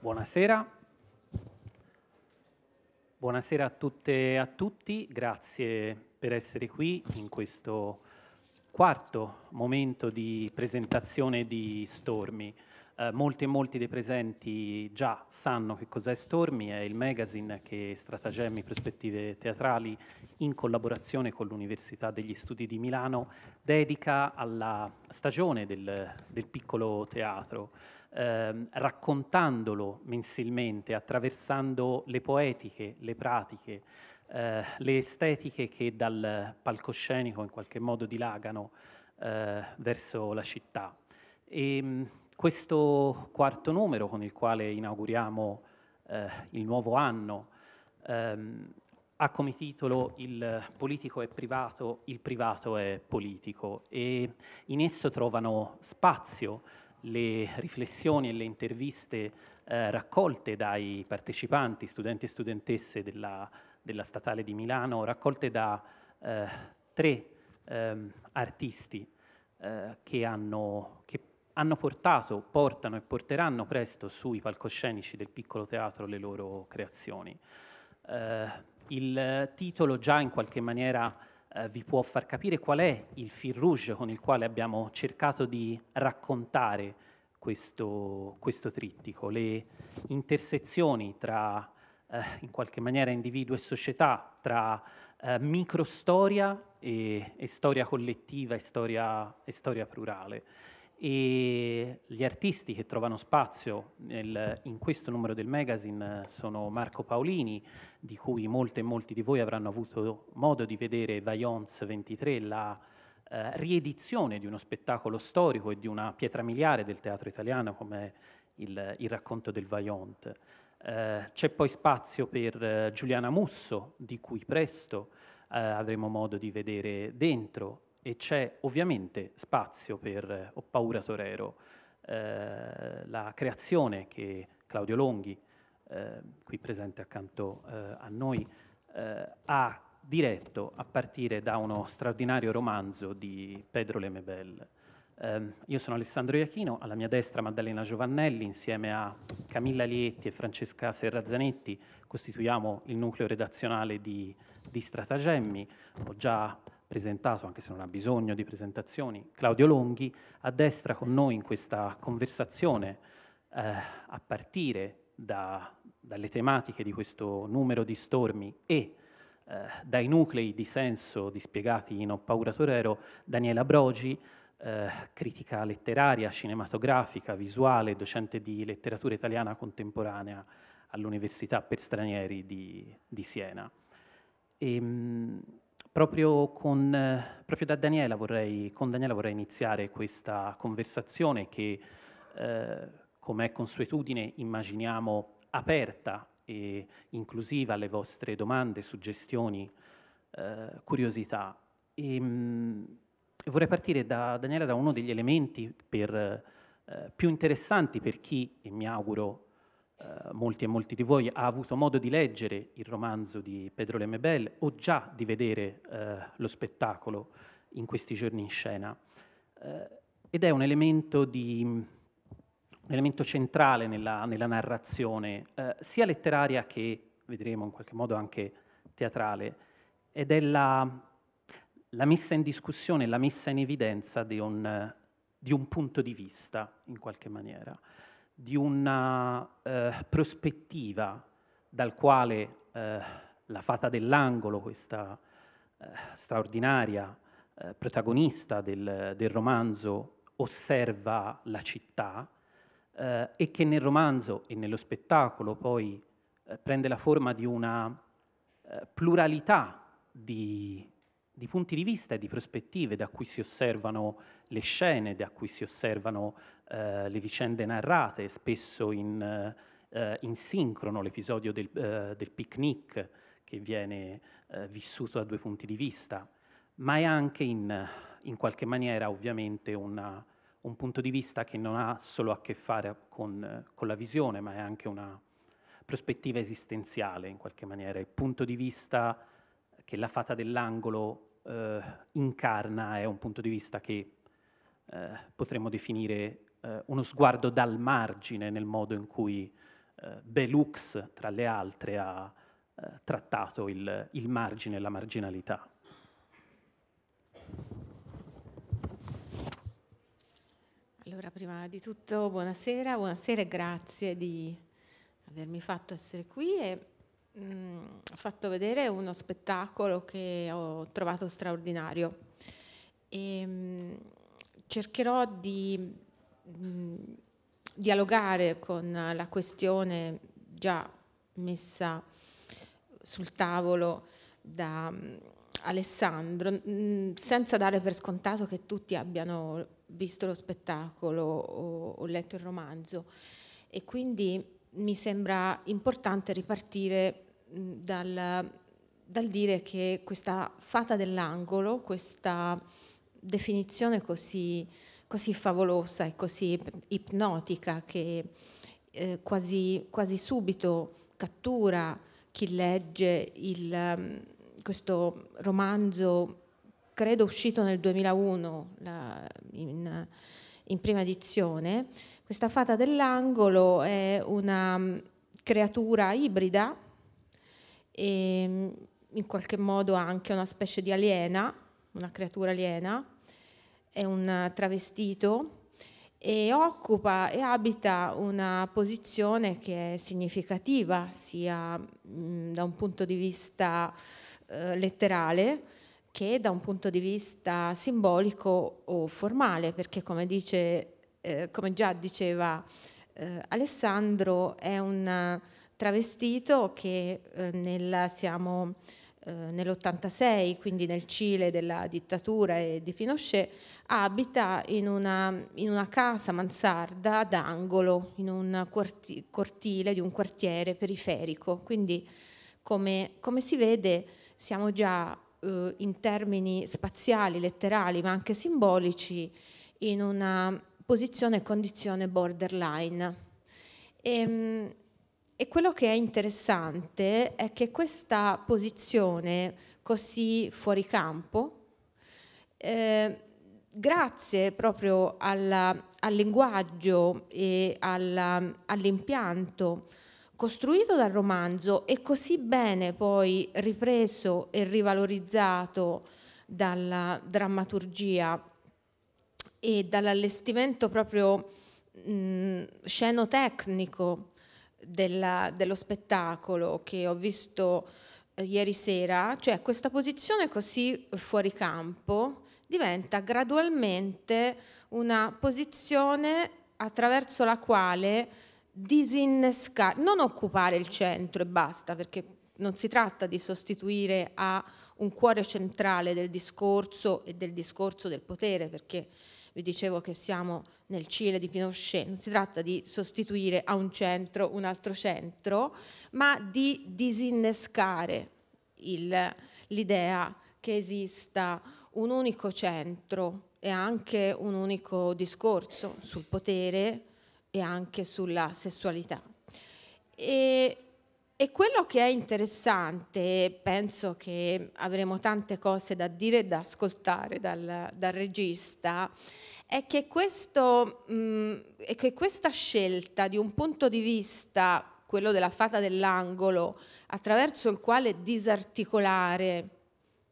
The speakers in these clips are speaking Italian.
Buonasera. Buonasera a tutte e a tutti, grazie per essere qui in questo quarto momento di presentazione di Stormi. Eh, molti e molti dei presenti già sanno che cos'è Stormi, è il magazine che Stratagemmi Prospettive Teatrali, in collaborazione con l'Università degli Studi di Milano, dedica alla stagione del, del piccolo teatro ehm, raccontandolo mensilmente, attraversando le poetiche, le pratiche, eh, le estetiche che dal palcoscenico in qualche modo dilagano eh, verso la città. E ehm, questo quarto numero con il quale inauguriamo eh, il nuovo anno ehm, ha come titolo Il politico è privato, il privato è politico e in esso trovano spazio le riflessioni e le interviste eh, raccolte dai partecipanti, studenti e studentesse della, della Statale di Milano, raccolte da eh, tre ehm, artisti eh, che, hanno, che, hanno, portato, portano e porteranno presto sui palcoscenici del piccolo teatro le loro creazioni. Eh, il titolo già in qualche maniera eh, vi può far capire qual è il fil rouge con il quale abbiamo cercato di raccontare questo, questo trittico, le intersezioni tra eh, in qualche maniera individuo e società, tra eh, microstoria e, e, storia collettiva e storia, e storia plurale e gli artisti che trovano spazio nel, in questo numero del magazine eh, sono Marco Paolini, di cui molte e molti di voi avranno avuto modo di vedere Vaillance 23, la eh, riedizione di uno spettacolo storico e di una pietra miliare del teatro italiano come il, il racconto del Vaillant. Eh, c'è poi spazio per eh, Giuliana Musso, di cui presto eh, avremo modo di vedere dentro, e c'è ovviamente spazio per Ho oh, paura Torero, eh, la creazione che Claudio Longhi, eh, qui presente accanto eh, a noi, eh, ha diretto a partire da uno straordinario romanzo di Pedro Lemebel. Ehm, io sono Alessandro Iachino, alla mia destra Maddalena Giovannelli, insieme a Camilla Lietti e Francesca Serrazzanetti costituiamo il nucleo redazionale di, di Stratagemmi. Ho già presentato, anche se non ha bisogno di presentazioni, Claudio Longhi, a destra con noi in questa conversazione, eh, a partire da, dalle tematiche di questo numero di stormi e eh, dai nuclei di senso dispiegati in Ho paura Torero, Daniela Brogi, eh, critica letteraria, cinematografica, visuale, docente di letteratura italiana contemporanea all'Università per Stranieri di, di Siena. E, ehm, Proprio, con, eh, proprio da Daniela vorrei, con Daniela vorrei iniziare questa conversazione che, eh, come è consuetudine, immaginiamo aperta e inclusiva alle vostre domande, suggestioni, eh, curiosità. E, ehm, mh, vorrei partire da Daniela da uno degli elementi per, eh, più interessanti per chi, e mi auguro, eh, molti e molti di voi ha avuto modo di leggere il romanzo di Pedro Lemebel o già di vedere eh, lo spettacolo in questi giorni in scena. Eh, ed è un elemento, di, un elemento centrale nella, nella narrazione, eh, sia letteraria che, vedremo in qualche modo, anche teatrale, ed è la, la messa in discussione, la messa in evidenza di un, di un punto di vista, in qualche maniera di una eh, prospettiva dal quale eh, la fata dell'angolo, questa eh, straordinaria eh, protagonista del, del, romanzo, osserva la città eh, e che nel romanzo e nello spettacolo poi eh, prende la forma di una pluralità di di punti di vista e di prospettive da cui si osservano le scene, da cui si osservano eh, le vicende narrate, spesso in, eh, in sincrono l'episodio del, eh, del, picnic che viene eh, vissuto da due punti di vista, ma è anche in, in qualche maniera ovviamente una, un punto di vista che non ha solo a che fare con, con la visione, ma è anche una prospettiva esistenziale in qualche maniera, il punto di vista che la fata dell'angolo eh, incarna è un punto di vista che eh, potremmo definire eh, uno sguardo dal margine nel modo in cui eh, Belux, tra le altre, ha eh, trattato il, il margine e la marginalità. Allora, prima di tutto, buonasera, buonasera e grazie di avermi fatto essere qui e mh, mm, fatto vedere uno spettacolo che ho trovato straordinario. E, ehm, cercherò di mh, mm, dialogare con la questione già messa sul tavolo da mm, Alessandro, senza dare per scontato che tutti abbiano visto lo spettacolo o, o letto il romanzo. E quindi mi sembra importante ripartire dal, dal dire che questa fata dell'angolo, questa definizione così, così, favolosa e così ipnotica che eh, quasi, quasi, subito cattura chi legge il, questo romanzo, credo uscito nel 2001 la, in, in prima edizione, questa fata dell'angolo è una mm, creatura ibrida e mm, in qualche modo anche una specie di aliena, una creatura aliena, è un eh, travestito e occupa e abita una posizione che è significativa sia mh, mm, da un punto di vista eh, letterale che da un punto di vista simbolico o formale, perché come dice eh, come già diceva eh, Alessandro, è un travestito che eh, nel, siamo eh, nell'86, quindi nel Cile della dittatura e di Pinochet, abita in una, in una casa mansarda d'angolo, in un corti, cortile di un quartiere periferico. Quindi, come, come si vede, siamo già eh, in termini spaziali, letterali, ma anche simbolici, in una posizione e condizione borderline. E, ehm, e quello che è interessante è che questa posizione così fuori campo, eh, grazie proprio alla, al linguaggio e all'impianto costruito dal romanzo e così bene poi ripreso e rivalorizzato dalla drammaturgia e dall'allestimento proprio mh, scenotecnico della, dello spettacolo che ho visto eh, ieri sera, cioè questa posizione così fuori campo diventa gradualmente una posizione attraverso la quale disinnescare, non occupare il centro e basta, perché non si tratta di sostituire a un cuore centrale del discorso e del discorso del potere, perché vi dicevo che siamo nel Cile di Pinochet, non si tratta di sostituire a un centro un altro centro, ma di disinnescare il, l'idea che esista un unico centro e anche un unico discorso sul potere e anche sulla sessualità. E e quello che è interessante, penso che avremo tante cose da dire e da ascoltare dal, dal regista, è che, questo, mh, mm, è che questa scelta di un punto di vista, quello della fata dell'angolo, attraverso il quale disarticolare,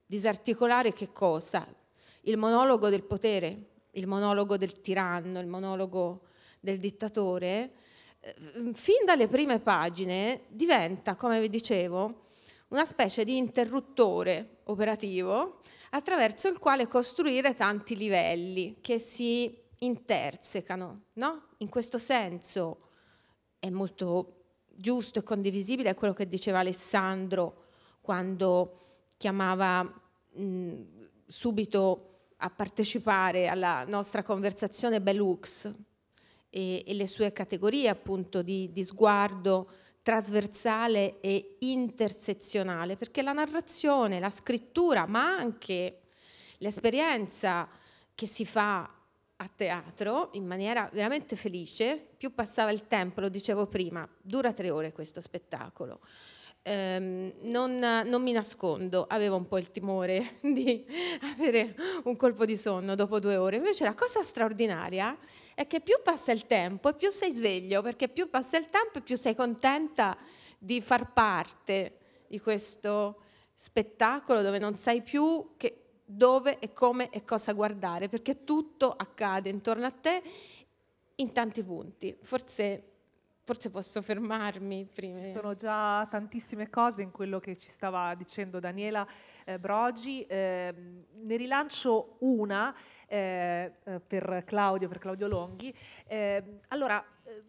disarticolare che cosa? Il monologo del potere, il monologo del tiranno, il monologo del dittatore, Ehm, fin dalle prime pagine diventa, come vi dicevo, una specie di interruttore operativo attraverso il quale costruire tanti livelli che si intersecano. No? In questo senso è molto giusto e condivisibile quello che diceva Alessandro quando chiamava mh, subito a partecipare alla nostra conversazione Belux, e, e le sue categorie appunto di, di sguardo trasversale e intersezionale, perché la narrazione, la scrittura, ma anche l'esperienza che si fa a teatro in maniera veramente felice, più passava il tempo, lo dicevo prima, dura tre ore questo spettacolo ehm, non, non, mi nascondo, avevo un po' il timore di avere un colpo di sonno dopo due ore. Invece la cosa straordinaria è che più passa il tempo e più sei sveglio, perché più passa il tempo e più sei contenta di far parte di questo spettacolo dove non sai più che, dove e come e cosa guardare, perché tutto accade intorno a te in tanti punti. Forse Forse posso fermarmi prima. Ci sono già tantissime cose in quello che ci stava dicendo Daniela eh, Brogi. Eh, ne rilancio una eh, eh, per Claudio, per Claudio Longhi. Ehm, allora, eh,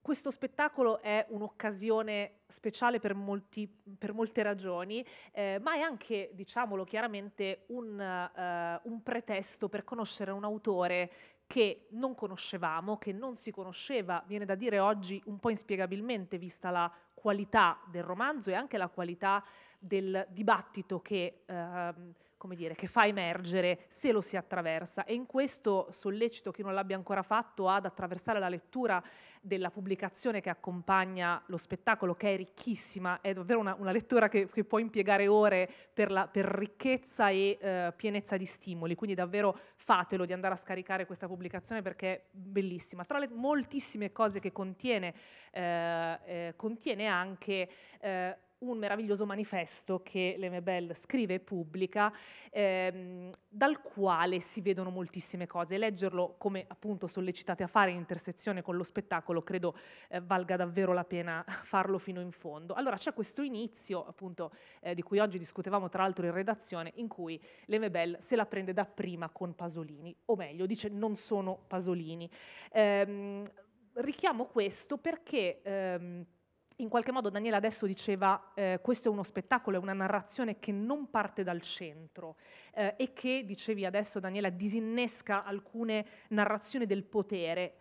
questo spettacolo è un'occasione speciale per, molti, per molte ragioni, eh, ma è anche, diciamolo chiaramente, un, uh, un, pretesto per conoscere un autore che non conoscevamo, che non si conosceva, viene da dire oggi un po' inspiegabilmente, vista la qualità del romanzo e anche la qualità del dibattito che ehm, come dire, che fa emergere se lo si attraversa e in questo sollecito chi non l'abbia ancora fatto ad attraversare la lettura della pubblicazione che accompagna lo spettacolo che è ricchissima, è davvero una, una lettura che, che, può impiegare ore per, la, per ricchezza e eh, pienezza di stimoli, quindi davvero fatelo di andare a scaricare questa pubblicazione perché è bellissima. Tra le moltissime cose che contiene, eh, eh, contiene anche eh, un meraviglioso manifesto che l'Emebel scrive e pubblica, ehm, dal quale si vedono moltissime cose. Leggerlo, come appunto sollecitate a fare in intersezione con lo spettacolo, credo eh, valga davvero la pena farlo fino in fondo. Allora c'è questo inizio, appunto, eh, di cui oggi discutevamo tra l'altro in redazione, in cui l'Emebel se la prende dapprima con Pasolini, o meglio, dice non sono Pasolini. Ehm, richiamo questo perché... Ehm, in qualche modo Daniele adesso diceva eh, questo è uno spettacolo, è una narrazione che non parte dal centro eh, e che, dicevi adesso Daniela, disinnesca alcune narrazioni del potere.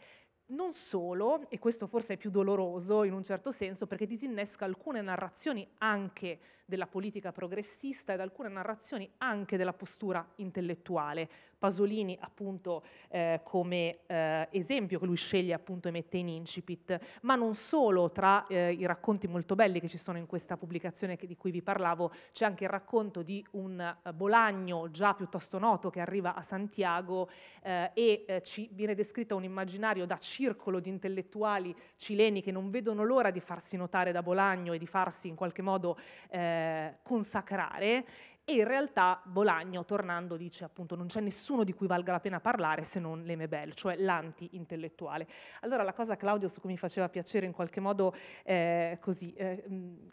Non solo, e questo forse è più doloroso in un certo senso, perché disinnesca alcune narrazioni anche della politica progressista ed alcune narrazioni anche della postura intellettuale. Pasolini appunto eh, come eh, esempio che lui sceglie appunto e mette in incipit, ma non solo tra eh, i racconti molto belli che ci sono in questa pubblicazione che, di cui vi parlavo, c'è anche il racconto di un eh, Bolagno già piuttosto noto che arriva a Santiago eh, e eh, ci viene descritto un immaginario da circolo di intellettuali cileni che non vedono l'ora di farsi notare da Bolagno e di farsi in qualche modo eh, eh, consacrare e in realtà Bolagno, tornando, dice appunto non c'è nessuno di cui valga la pena parlare se non l'Emebel, cioè l'anti-intellettuale. Allora la cosa Claudio su cui mi faceva piacere in qualche modo eh, così... Eh,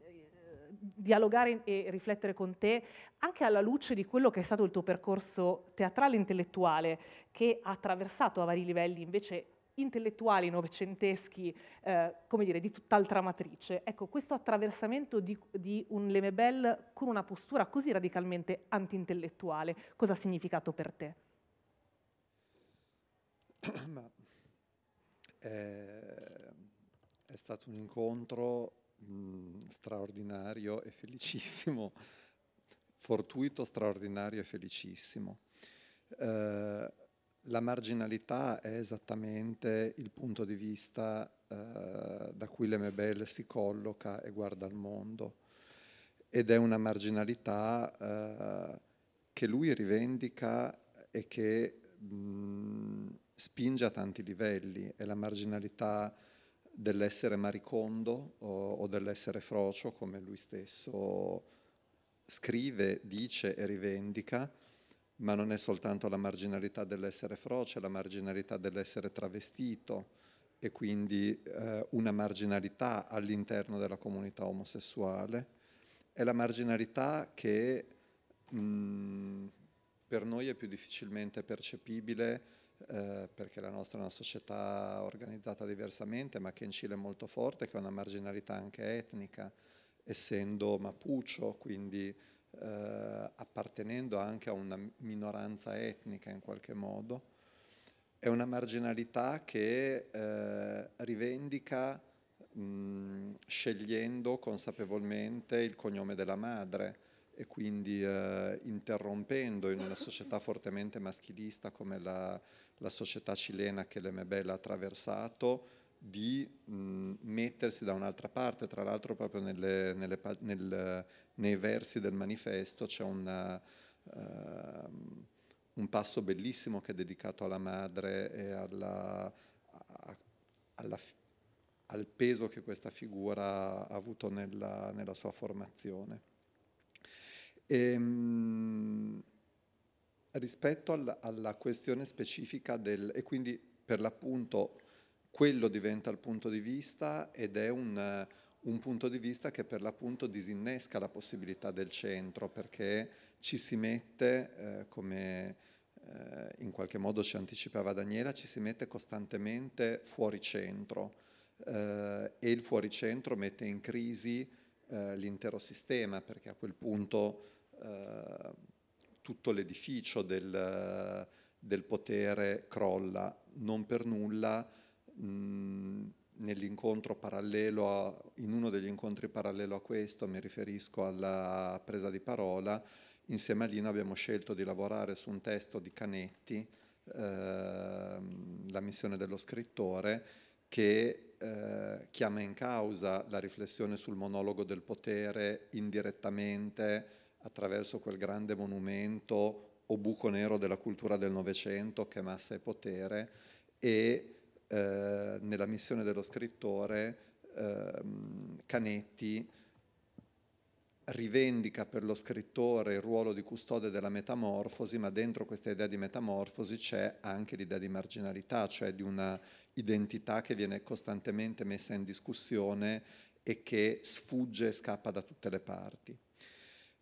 dialogare e riflettere con te anche alla luce di quello che è stato il tuo percorso teatrale intellettuale che ha attraversato a vari livelli invece intellettuali novecenteschi, eh, come dire, di tutt'altra matrice. Ecco, questo attraversamento di, di un Lemebel con una postura così radicalmente antintellettuale, cosa ha significato per te? Ma, eh, è stato un incontro mh, mm, straordinario e felicissimo, fortuito, straordinario e felicissimo. Eh, la marginalità è esattamente il punto di vista eh, da cui l'MBL si colloca e guarda al mondo ed è una marginalità eh, che lui rivendica e che mh, spinge a tanti livelli, è la marginalità dell'essere maricondo o, o dell'essere frocio come lui stesso scrive, dice e rivendica, ma non è soltanto la marginalità dell'essere froce, la marginalità dell'essere travestito e quindi eh, una marginalità all'interno della comunità omosessuale, è la marginalità che mh, mm, per noi è più difficilmente percepibile eh, perché la nostra è una società organizzata diversamente, ma che in Cile è molto forte, che è una marginalità anche etnica, essendo mapucio, quindi eh, appartenendo anche a una minoranza etnica in qualche modo, è una marginalità che eh, rivendica mh, scegliendo consapevolmente il cognome della madre e quindi eh, interrompendo in una società fortemente maschilista come la, la società cilena che l'Emebella ha attraversato di mh, mettersi da un'altra parte, tra l'altro proprio nelle, nelle, nel, nei versi del manifesto c'è una, uh, ehm, un passo bellissimo che è dedicato alla madre e alla, a, alla, al peso che questa figura ha avuto nella, nella sua formazione. E, ehm, mh, rispetto alla, alla questione specifica del... e quindi per l'appunto quello diventa il punto di vista ed è un, un punto di vista che per l'appunto disinnesca la possibilità del centro perché ci si mette, eh, come eh, in qualche modo ci anticipava Daniela, ci si mette costantemente fuori centro eh, e il fuori centro mette in crisi eh, l'intero sistema perché a quel punto eh, tutto l'edificio del, del potere crolla, non per nulla nell'incontro parallelo, a, in uno degli incontri parallelo a questo, mi riferisco alla presa di parola, insieme a Lina abbiamo scelto di lavorare su un testo di Canetti, eh, La missione dello scrittore, che eh, chiama in causa la riflessione sul monologo del potere indirettamente attraverso quel grande monumento o buco nero della cultura del Novecento che è massa e potere e eh, nella missione dello scrittore eh, Canetti rivendica per lo scrittore il ruolo di custode della metamorfosi, ma dentro questa idea di metamorfosi c'è anche l'idea di marginalità, cioè di una identità che viene costantemente messa in discussione e che sfugge e scappa da tutte le parti.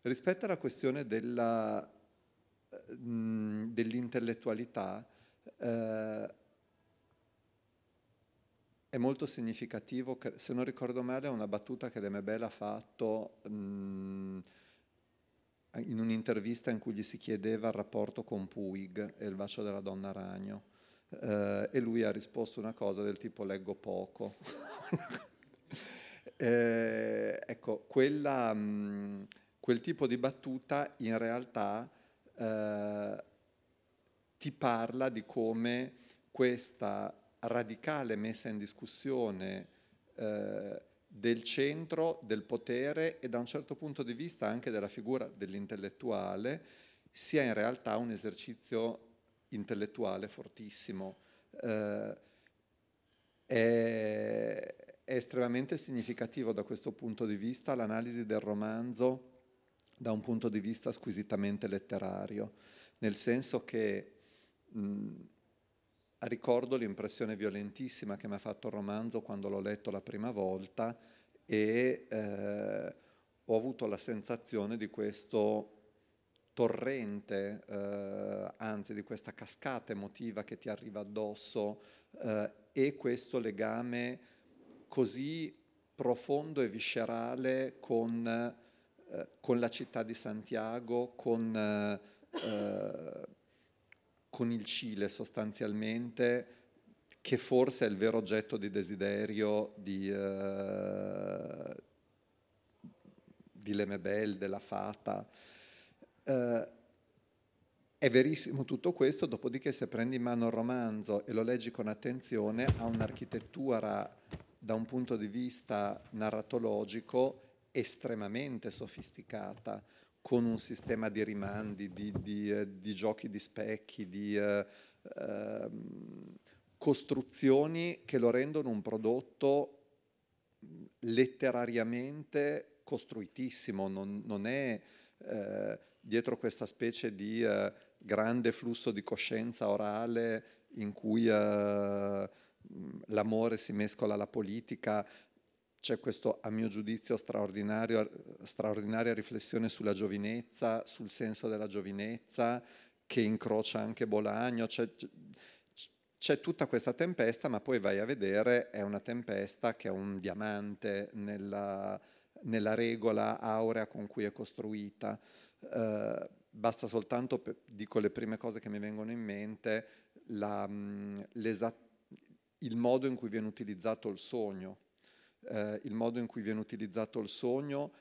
Rispetto alla questione della, eh, dell'intellettualità, eh, è molto significativo, se non ricordo male, è una battuta che Lemebella ha fatto mh, in un'intervista in cui gli si chiedeva il rapporto con Puig e il bacio della donna ragno. Eh, e lui ha risposto una cosa del tipo leggo poco. eh, ecco, quella, mh, quel tipo di battuta in realtà eh, ti parla di come questa radicale messa in discussione eh, del centro, del potere e da un certo punto di vista anche della figura dell'intellettuale, sia in realtà un esercizio intellettuale fortissimo. Eh, è, è estremamente significativo da questo punto di vista l'analisi del romanzo da un punto di vista squisitamente letterario, nel senso che mh, ricordo l'impressione violentissima che mi ha fatto il romanzo quando l'ho letto la prima volta e eh, ho avuto la sensazione di questo torrente, eh, anzi di questa cascata emotiva che ti arriva addosso eh, e questo legame così profondo e viscerale con, eh, con la città di Santiago, con eh, eh, con il Cile sostanzialmente, che forse è il vero oggetto di desiderio di, eh, di Lemebel, della Fata. Eh, è verissimo tutto questo, dopodiché se prendi in mano il romanzo e lo leggi con attenzione, ha un'architettura da un punto di vista narratologico estremamente sofisticata con un sistema di rimandi, di, di, eh, di giochi di specchi, di eh, eh, costruzioni che lo rendono un prodotto letterariamente costruitissimo, non, non è eh, dietro questa specie di eh, grande flusso di coscienza orale in cui eh, l'amore si mescola alla politica, c'è questo, a mio giudizio, straordinaria riflessione sulla giovinezza, sul senso della giovinezza, che incrocia anche Bolagno. C'è, c'è tutta questa tempesta, ma poi vai a vedere, è una tempesta che è un diamante nella, nella regola aurea con cui è costruita. Eh, basta soltanto, dico le prime cose che mi vengono in mente, la, mm, il modo in cui viene utilizzato il sogno eh, il modo in cui viene utilizzato il sogno,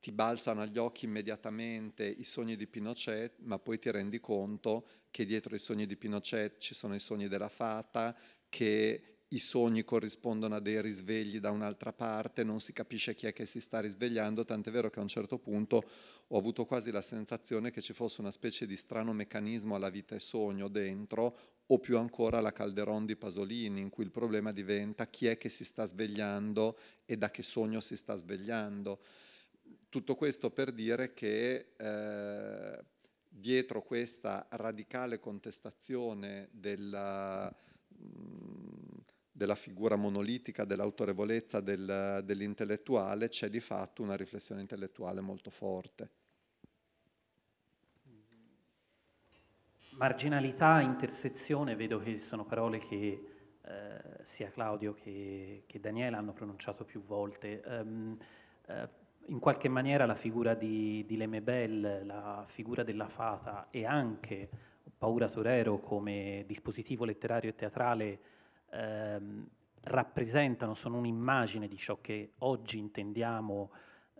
ti balzano agli occhi immediatamente i sogni di Pinochet, ma poi ti rendi conto che dietro i sogni di Pinochet ci sono i sogni della fata, che i sogni corrispondono a dei risvegli da un'altra parte, non si capisce chi è che si sta risvegliando, tant'è vero che a un certo punto ho avuto quasi la sensazione che ci fosse una specie di strano meccanismo alla vita e sogno dentro, o più ancora la Calderon di Pasolini, in cui il problema diventa chi è che si sta svegliando e da che sogno si sta svegliando. Tutto questo per dire che... Eh, dietro questa radicale contestazione della, mh, della figura monolitica, dell'autorevolezza del, dell'intellettuale, c'è di fatto una riflessione intellettuale molto forte. Marginalità, intersezione, vedo che sono parole che eh, sia Claudio che, che Daniela hanno pronunciato più volte. Um, eh, in qualche maniera la figura di, di Lemebel, la figura della fata e anche Paura Torero come dispositivo letterario e teatrale ehm, rappresentano, sono un'immagine di ciò che oggi intendiamo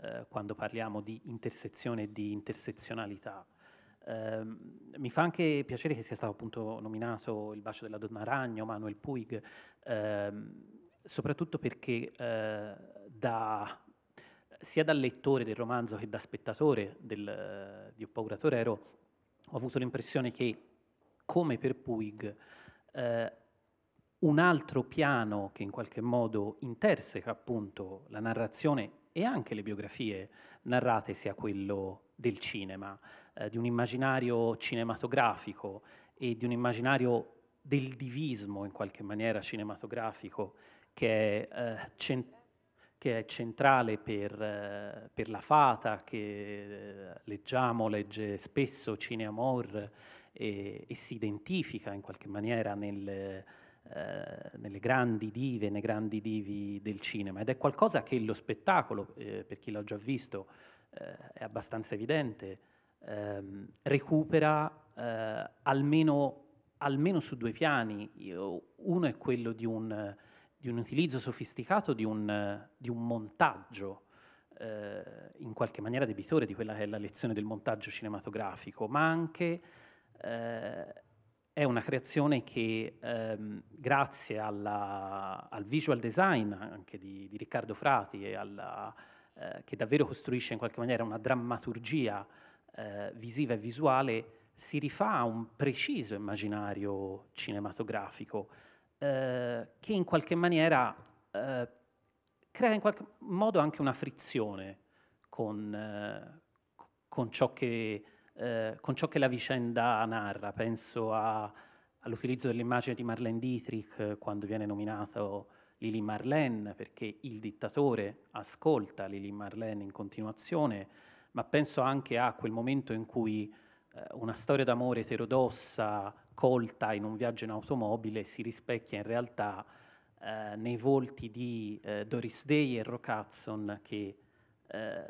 eh, quando parliamo di intersezione e di intersezionalità. Eh, mi fa anche piacere che sia stato appunto nominato Il bacio della donna ragno, Manuel Puig, ehm, soprattutto perché eh, da, sia da lettore del romanzo che da spettatore del, di Ho paura Torero ho avuto l'impressione che, come per Puig, eh, un altro piano che in qualche modo interseca appunto la narrazione e anche le biografie narrate sia quello del cinema, eh, di un immaginario cinematografico e di un immaginario del divismo in qualche maniera cinematografico che è, eh, cent- che è centrale per, eh, per, la fata che eh, leggiamo, legge spesso Cineamor e, eh, e si identifica in qualche maniera nel eh, nelle grandi dive, nei grandi divi del cinema ed è qualcosa che lo spettacolo, eh, per chi l'ha già visto, eh, è abbastanza evidente, ehm, recupera eh, almeno, almeno, su due piani. Io, uno è quello di un, di un utilizzo sofisticato, di un, di un montaggio in qualche maniera debitore di quella che è la lezione del montaggio cinematografico, ma anche eh, è una creazione che ehm, grazie alla, al visual design anche di, di Riccardo Frati, alla, eh, che davvero costruisce in qualche maniera una drammaturgia eh, visiva e visuale, si rifà a un preciso immaginario cinematografico eh, che in qualche maniera eh, crea in qualche modo anche una frizione con, eh, con ciò che eh, con ciò che la vicenda narra. Penso all'utilizzo dell'immagine di Marlene Dietrich eh, quando viene nominato Lili Marlene, perché il dittatore ascolta Lili Marlene in continuazione, ma penso anche a quel momento in cui eh, una storia d'amore eterodossa colta in un viaggio in automobile si rispecchia in realtà eh, nei volti di eh, Doris Day e Rock Hudson che eh,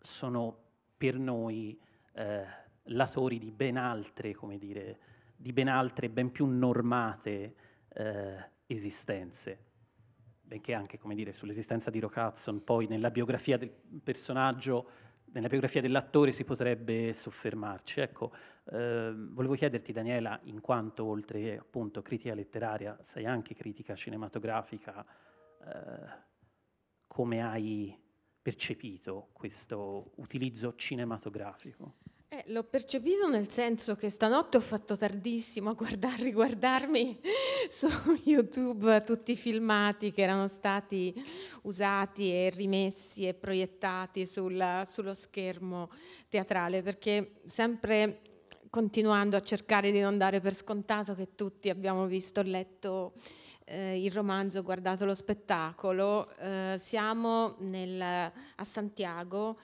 sono per noi latori di ben altre, come dire, di ben altre, ben più normate eh, esistenze. Benché anche, come dire, sull'esistenza di Rock Hudson, poi nella biografia del personaggio, nella biografia dell'attore si potrebbe soffermarci. Ecco, eh, volevo chiederti, Daniela, in quanto oltre appunto critica letteraria, sei anche critica cinematografica, eh, come hai percepito questo utilizzo cinematografico? Eh, l'ho percepito nel senso che stanotte ho fatto tardissimo a guardar, riguardarmi su YouTube tutti i filmati che erano stati usati e rimessi e proiettati sul, sullo schermo teatrale, perché sempre continuando a cercare di non dare per scontato che tutti abbiamo visto, letto eh, il romanzo, guardato lo spettacolo, eh, siamo nel, a Santiago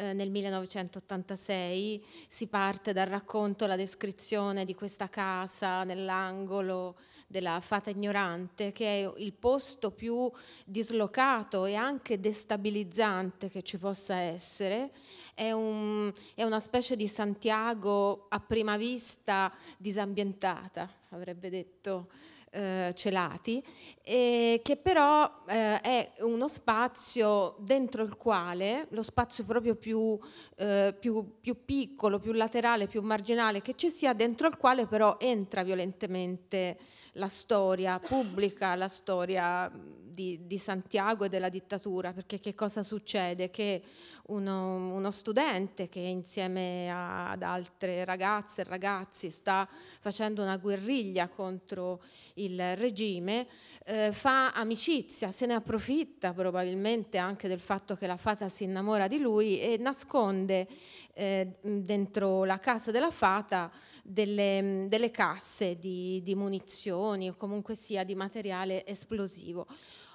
eh, nel 1986 si parte dal racconto, la descrizione di questa casa nell'angolo della fata ignorante, che è il posto più dislocato e anche destabilizzante che ci possa essere. È, un, è una specie di Santiago a prima vista disambientata, avrebbe detto. Eh, celati, e che però eh, è uno spazio dentro il quale, lo spazio proprio più, eh, più, più, piccolo, più laterale, più marginale che ci sia, dentro il quale però entra violentemente la storia pubblica, la storia mm, di, di, Santiago e della dittatura, perché che cosa succede? Che uno, uno studente che insieme a, ad altre ragazze e ragazzi sta facendo una guerriglia contro il regime, eh, fa amicizia, se ne approfitta probabilmente anche del fatto che la fata si innamora di lui e nasconde eh, dentro la casa della fata delle, delle casse di, di, munizioni o comunque sia di materiale esplosivo.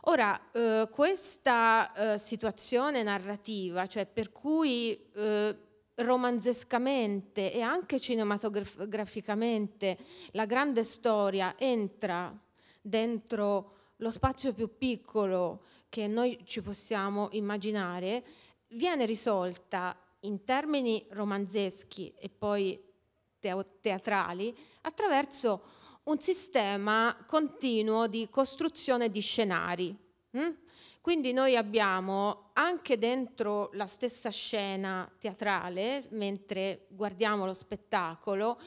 Ora, eh, questa eh, situazione narrativa, cioè per cui eh, romanzescamente e anche cinematograficamente la grande storia entra dentro lo spazio più piccolo che noi ci possiamo immaginare, viene risolta in termini romanzeschi e poi teatrali attraverso un sistema continuo di costruzione di scenari. Hm? Quindi noi abbiamo anche dentro la stessa scena teatrale, mentre guardiamo lo spettacolo,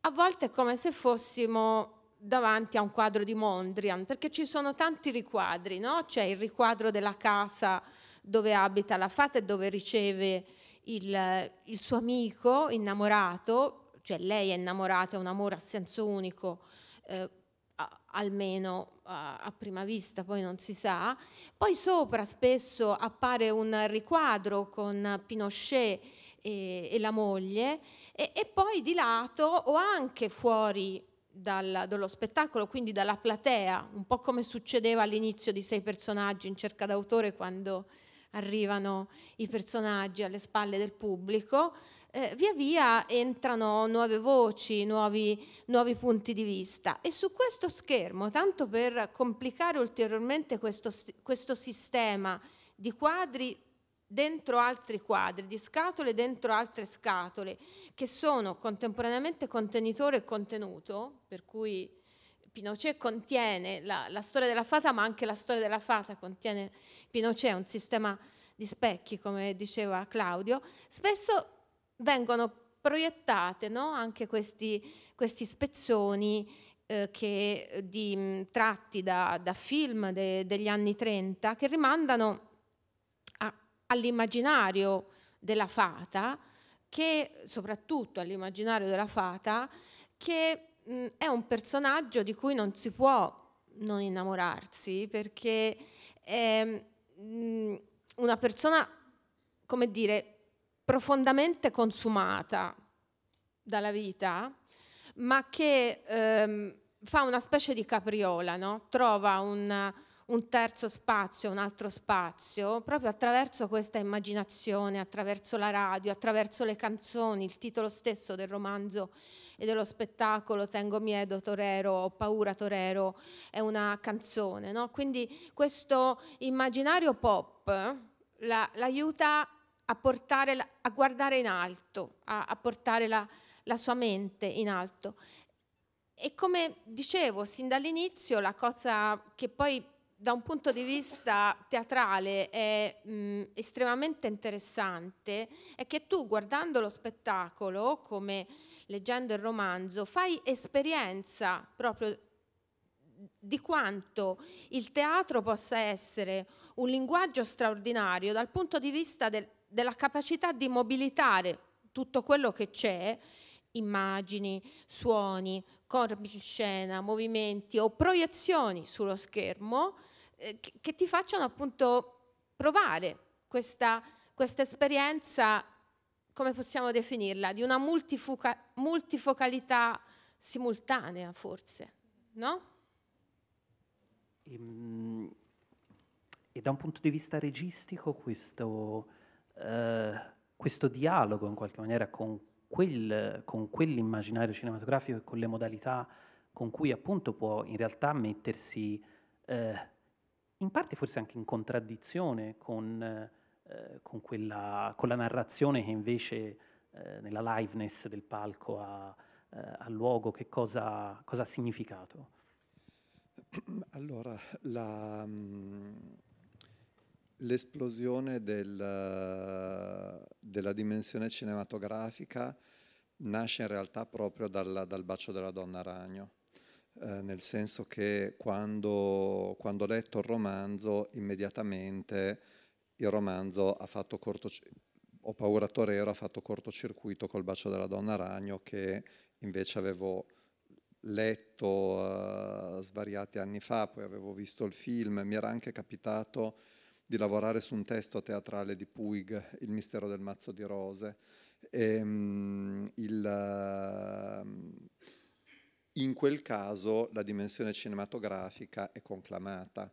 a volte è come se fossimo davanti a un quadro di Mondrian, perché ci sono tanti riquadri, no? C'è il riquadro della casa dove abita la fata e dove riceve il, il suo amico innamorato, cioè lei è innamorata, è un amore a senso unico, eh, a, almeno a, a, prima vista, poi non si sa. Poi sopra spesso appare un riquadro con Pinochet e, e la moglie e, e, poi di lato o anche fuori dal, dallo spettacolo, quindi dalla platea, un po' come succedeva all'inizio di Sei personaggi in cerca d'autore quando arrivano i personaggi alle spalle del pubblico, eh, via via entrano nuove voci, nuovi, nuovi punti di vista. E su questo schermo, tanto per complicare ulteriormente questo, questo sistema di quadri dentro altri quadri, di scatole dentro altre scatole, che sono contemporaneamente contenitore e contenuto, per cui Pinochet contiene la, la, storia della fata, ma anche la storia della fata contiene Pinochet, un sistema di specchi, come diceva Claudio, spesso vengono proiettate no? anche questi, questi spezzoni eh, che, eh, di, tratti da, da film de, degli anni 30 che rimandano all'immaginario della fata, che, soprattutto all'immaginario della fata, che mh, è un personaggio di cui non si può non innamorarsi, perché è mh, una persona, come dire, profondamente consumata dalla vita, ma che ehm, fa una specie di capriola, no? trova un, un terzo spazio, un altro spazio, proprio attraverso questa immaginazione, attraverso la radio, attraverso le canzoni, il titolo stesso del romanzo e dello spettacolo Tengo miedo Torero, ho paura Torero, è una canzone, no? Quindi questo immaginario pop eh, l'aiuta la, a, la, a guardare in alto, a, a portare la, la sua mente in alto. E come dicevo sin dall'inizio, la cosa che poi da un punto di vista teatrale è mh, estremamente interessante è che tu guardando lo spettacolo, come leggendo il romanzo, fai esperienza proprio di quanto il teatro possa essere un linguaggio straordinario dal punto di vista del, della capacità di mobilitare tutto quello che c'è, immagini, suoni, corpi in scena, movimenti o proiezioni sullo schermo eh, che, ti facciano appunto provare questa, questa esperienza, come possiamo definirla, di una multifocalità simultanea forse, no? E, ehm, e da un punto di vista registico questo eh, questo dialogo in qualche maniera con, quel, con quell'immaginario cinematografico e con le modalità con cui appunto può in realtà mettersi eh, in parte forse anche in contraddizione con, eh, con, quella, con la narrazione che invece eh, nella liveness del palco ha, eh, ha luogo, che cosa, cosa ha significato? Allora, la, mm, l'esplosione del, della dimensione cinematografica nasce in realtà proprio dal, dal bacio della donna ragno, eh, nel senso che quando, quando, ho letto il romanzo, immediatamente il romanzo ha fatto corto, ho paura torero, ha fatto cortocircuito col bacio della donna ragno che invece avevo letto uh, svariati anni fa, poi avevo visto il film, mi era anche capitato di lavorare su un testo teatrale di Puig, Il mistero del mazzo di rose. E, um, il, uh, in quel caso la dimensione cinematografica è conclamata.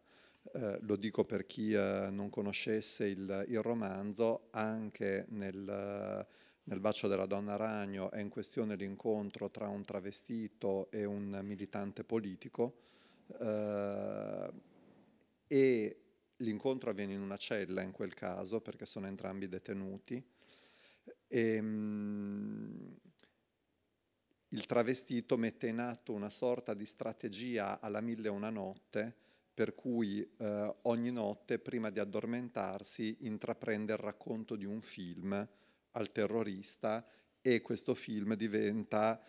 Eh, lo dico per chi eh, non conoscesse il, il romanzo, anche nel, nel, bacio della donna ragno è in questione l'incontro tra un travestito e un militante politico eh, e L'incontro avviene in una cella in quel caso, perché sono entrambi detenuti. E, ehm, mh, il travestito mette in atto una sorta di strategia alla mille e una notte, per cui eh, ogni notte, prima di addormentarsi, intraprende il racconto di un film al terrorista e questo film diventa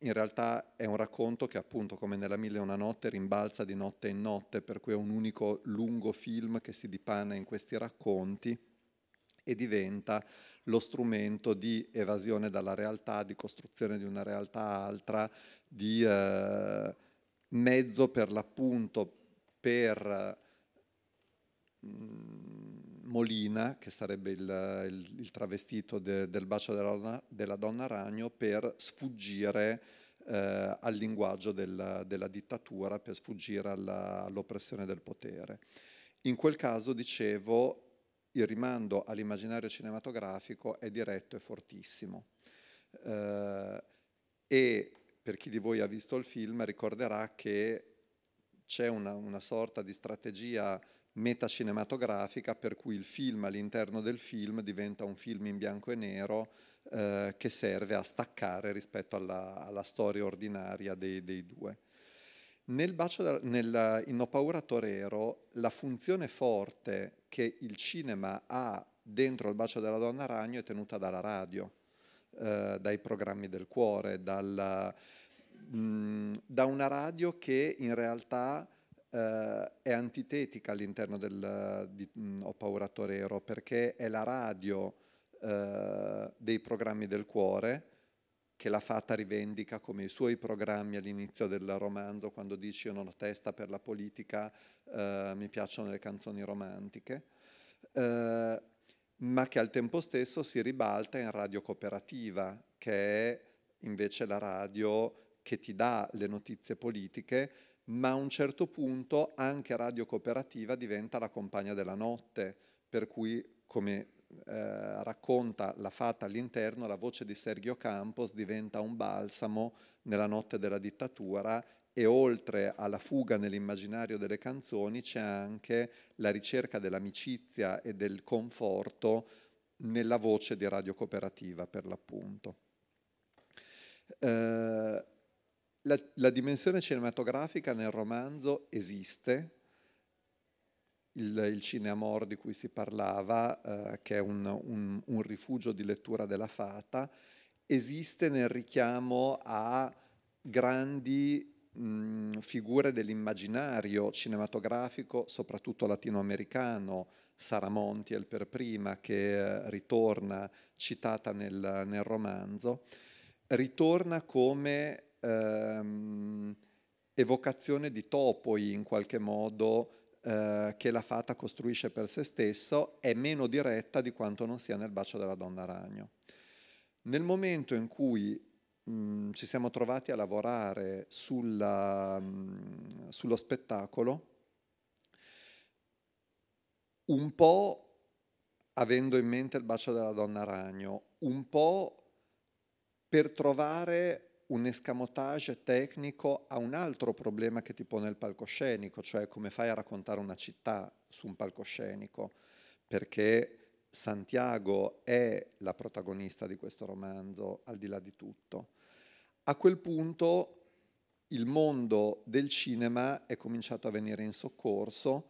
in realtà è un racconto che appunto come nella Mille e una notte rimbalza di notte in notte, per cui è un unico lungo film che si dipana in questi racconti e diventa lo strumento di evasione dalla realtà, di costruzione di una realtà altra, di eh, mezzo per l'appunto per... mh, Molina, che sarebbe il, il, il travestito de, del bacio della donna, della donna, ragno, per sfuggire eh, al linguaggio del, della dittatura, per sfuggire all'oppressione all del potere. In quel caso, dicevo, il rimando all'immaginario cinematografico è diretto e fortissimo. Eh, e per chi di voi ha visto il film ricorderà che c'è una, una sorta di strategia metacinematografica per cui il film all'interno del film diventa un film in bianco e nero eh, che serve a staccare rispetto alla, alla storia ordinaria dei, dei due. Nel bacio da, nel, in No Paura Torero la funzione forte che il cinema ha dentro il bacio della donna ragno è tenuta dalla radio, eh, dai programmi del cuore, dalla, mh, mm, da una radio che in realtà eh, è antitetica all'interno del di, mh, Ho paura Torero perché è la radio eh, dei programmi del cuore che la Fata rivendica come i suoi programmi all'inizio del romanzo quando dice io non ho testa per la politica, eh, mi piacciono le canzoni romantiche, eh, ma che al tempo stesso si ribalta in radio cooperativa che è invece la radio che ti dà le notizie politiche ma a un certo punto anche Radio Cooperativa diventa la compagna della notte, per cui come eh, racconta la fata all'interno, la voce di Sergio Campos diventa un balsamo nella notte della dittatura e oltre alla fuga nell'immaginario delle canzoni c'è anche la ricerca dell'amicizia e del conforto nella voce di Radio Cooperativa, per l'appunto. Eh, la, la dimensione cinematografica nel romanzo esiste, il, il cineamor di cui si parlava, eh, che è un, un, un, rifugio di lettura della fata, esiste nel richiamo a grandi mh, mm, figure dell'immaginario cinematografico, soprattutto latinoamericano, Sara Montiel per prima, che eh, ritorna citata nel, nel romanzo, ritorna come ehm, evocazione di topoi in qualche modo eh, che la fata costruisce per se stesso è meno diretta di quanto non sia nel bacio della donna ragno. Nel momento in cui mh, mm, ci siamo trovati a lavorare sulla, mh, mm, sullo spettacolo, un po' avendo in mente il bacio della donna ragno, un po' per trovare un escamotage tecnico a un altro problema che ti pone il palcoscenico, cioè come fai a raccontare una città su un palcoscenico, perché Santiago è la protagonista di questo romanzo, al di là di tutto. A quel punto il mondo del cinema è cominciato a venire in soccorso,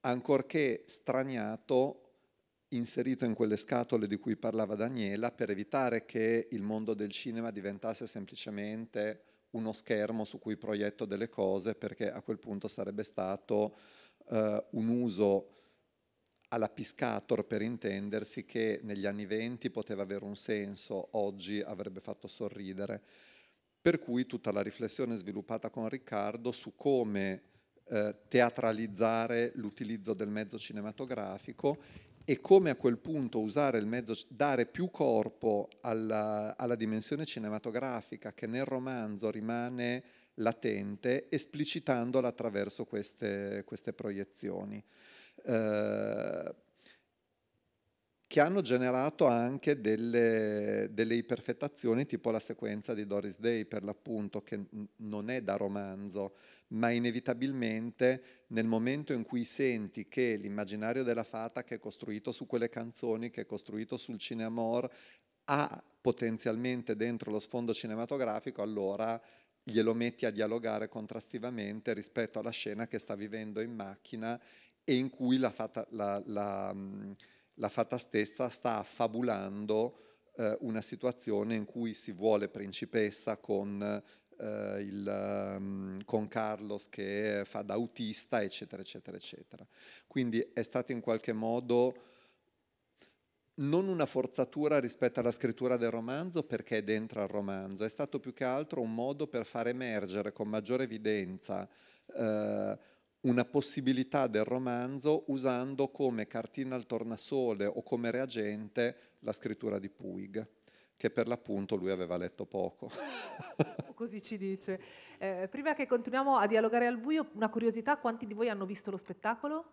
ancorché straniato inserito in quelle scatole di cui parlava Daniela per evitare che il mondo del cinema diventasse semplicemente uno schermo su cui proietto delle cose perché a quel punto sarebbe stato eh, un uso alla Piscator per intendersi che negli anni venti poteva avere un senso, oggi avrebbe fatto sorridere. Per cui tutta la riflessione sviluppata con Riccardo su come eh, teatralizzare l'utilizzo del mezzo cinematografico e come a quel punto usare il mezzo, dare più corpo alla, alla dimensione cinematografica che nel romanzo rimane latente, esplicitandola attraverso queste, queste proiezioni. Eh, che hanno generato anche delle, delle imperfettazioni, tipo la sequenza di Doris Day, per l'appunto, che n- non è da romanzo, ma inevitabilmente nel momento in cui senti che l'immaginario della fata che è costruito su quelle canzoni, che è costruito sul cineamore, ha potenzialmente dentro lo sfondo cinematografico, allora glielo metti a dialogare contrastivamente rispetto alla scena che sta vivendo in macchina e in cui la fata... La, la, la fata stessa sta affabulando eh, una situazione in cui si vuole principessa con, eh, il, um, con Carlos che fa da autista, eccetera, eccetera, eccetera. Quindi è stata in qualche modo non una forzatura rispetto alla scrittura del romanzo perché è dentro al romanzo, è stato più che altro un modo per far emergere con maggiore evidenza eh, una possibilità del romanzo usando come cartina al tornasole o come reagente la scrittura di Puig che per l'appunto lui aveva letto poco. Così ci dice. Eh, prima che continuiamo a dialogare al buio, una curiosità, quanti di voi hanno visto lo spettacolo?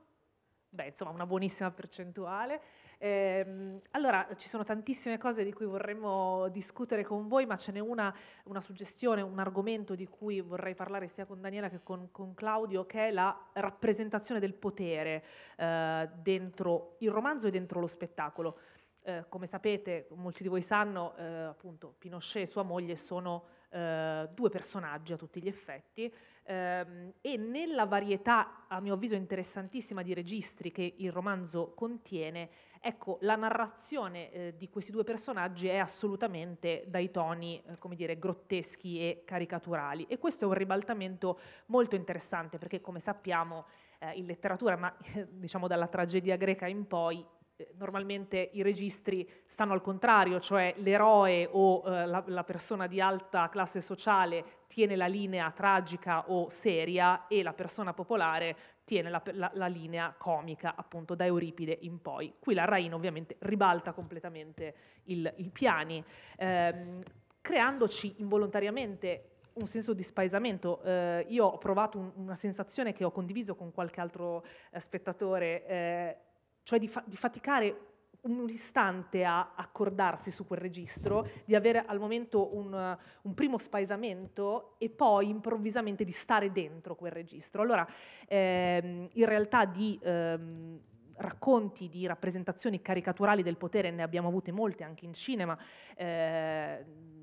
beh, insomma, una buonissima percentuale. Eh, allora, ci sono tantissime cose di cui vorremmo discutere con voi, ma ce n'è una, una suggestione, un argomento di cui vorrei parlare sia con Daniela che con, con Claudio, che è la rappresentazione del potere eh, dentro il romanzo e dentro lo spettacolo. Eh, come sapete, molti di voi sanno, eh, appunto, Pinochet e sua moglie sono eh, due personaggi a tutti gli effetti Ehm, e nella varietà, a mio avviso interessantissima, di registri che il romanzo contiene, ecco, la narrazione eh, di questi due personaggi è assolutamente dai toni, eh, come dire, grotteschi e caricaturali. E questo è un ribaltamento molto interessante perché, come sappiamo, eh, in letteratura, ma diciamo dalla tragedia greca in poi, eh, normalmente i registri stanno al contrario, cioè l'eroe o eh, la, la, persona di alta classe sociale tiene la linea tragica o seria e la persona popolare tiene la, la, la linea comica, appunto da Euripide in poi. Qui la Raina ovviamente ribalta completamente il, i piani, ehm, creandoci involontariamente un senso di spaesamento. Eh, io ho provato un, una sensazione che ho condiviso con qualche altro eh, spettatore eh, cioè di, fa- di faticare un istante a accordarsi su quel registro, di avere al momento un, un, primo spaesamento e poi improvvisamente di stare dentro quel registro. Allora, ehm, in realtà di ehm, racconti, di rappresentazioni caricaturali del potere ne abbiamo avute molte anche in cinema. Ehm,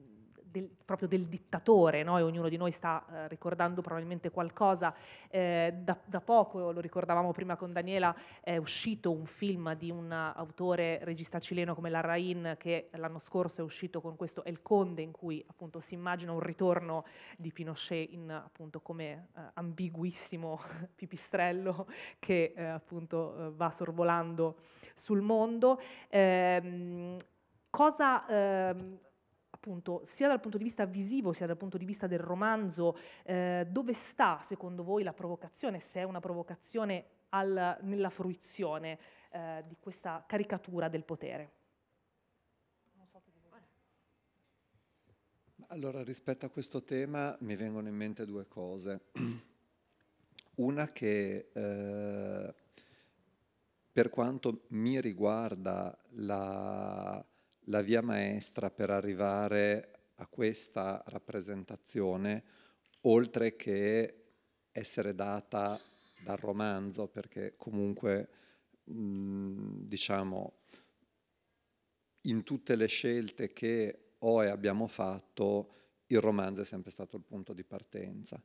del, proprio del dittatore, no? e ognuno di noi sta eh, ricordando probabilmente qualcosa. Eh, da, da, poco, lo ricordavamo prima con Daniela, è uscito un film di un autore regista cileno come Larrain che l'anno scorso è uscito con questo El Conde in cui appunto si immagina un ritorno di Pinochet in, appunto come eh, ambiguissimo pipistrello che eh, appunto eh, va sorvolando sul mondo. Ehm, cosa ehm, appunto sia dal punto di vista visivo sia dal punto di vista del romanzo, eh, dove sta secondo voi la provocazione, se è una provocazione al, nella fruizione eh, di questa caricatura del potere? Allora, rispetto a questo tema mi vengono in mente due cose. Una che eh, per quanto mi riguarda la, la via maestra per arrivare a questa rappresentazione, oltre che essere data dal romanzo, perché comunque mh, diciamo in tutte le scelte che ho e abbiamo fatto, il romanzo è sempre stato il punto di partenza.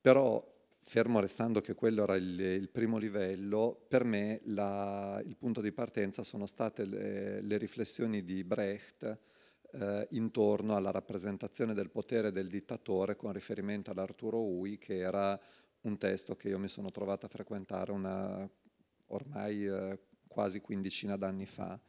Però fermo restando che quello era il, il primo livello, per me la, il punto di partenza sono state le, le riflessioni di Brecht eh, intorno alla rappresentazione del potere del dittatore con riferimento all'Arturo Ui, che era un testo che io mi sono trovato a frequentare una, ormai eh, quasi quindicina d'anni fa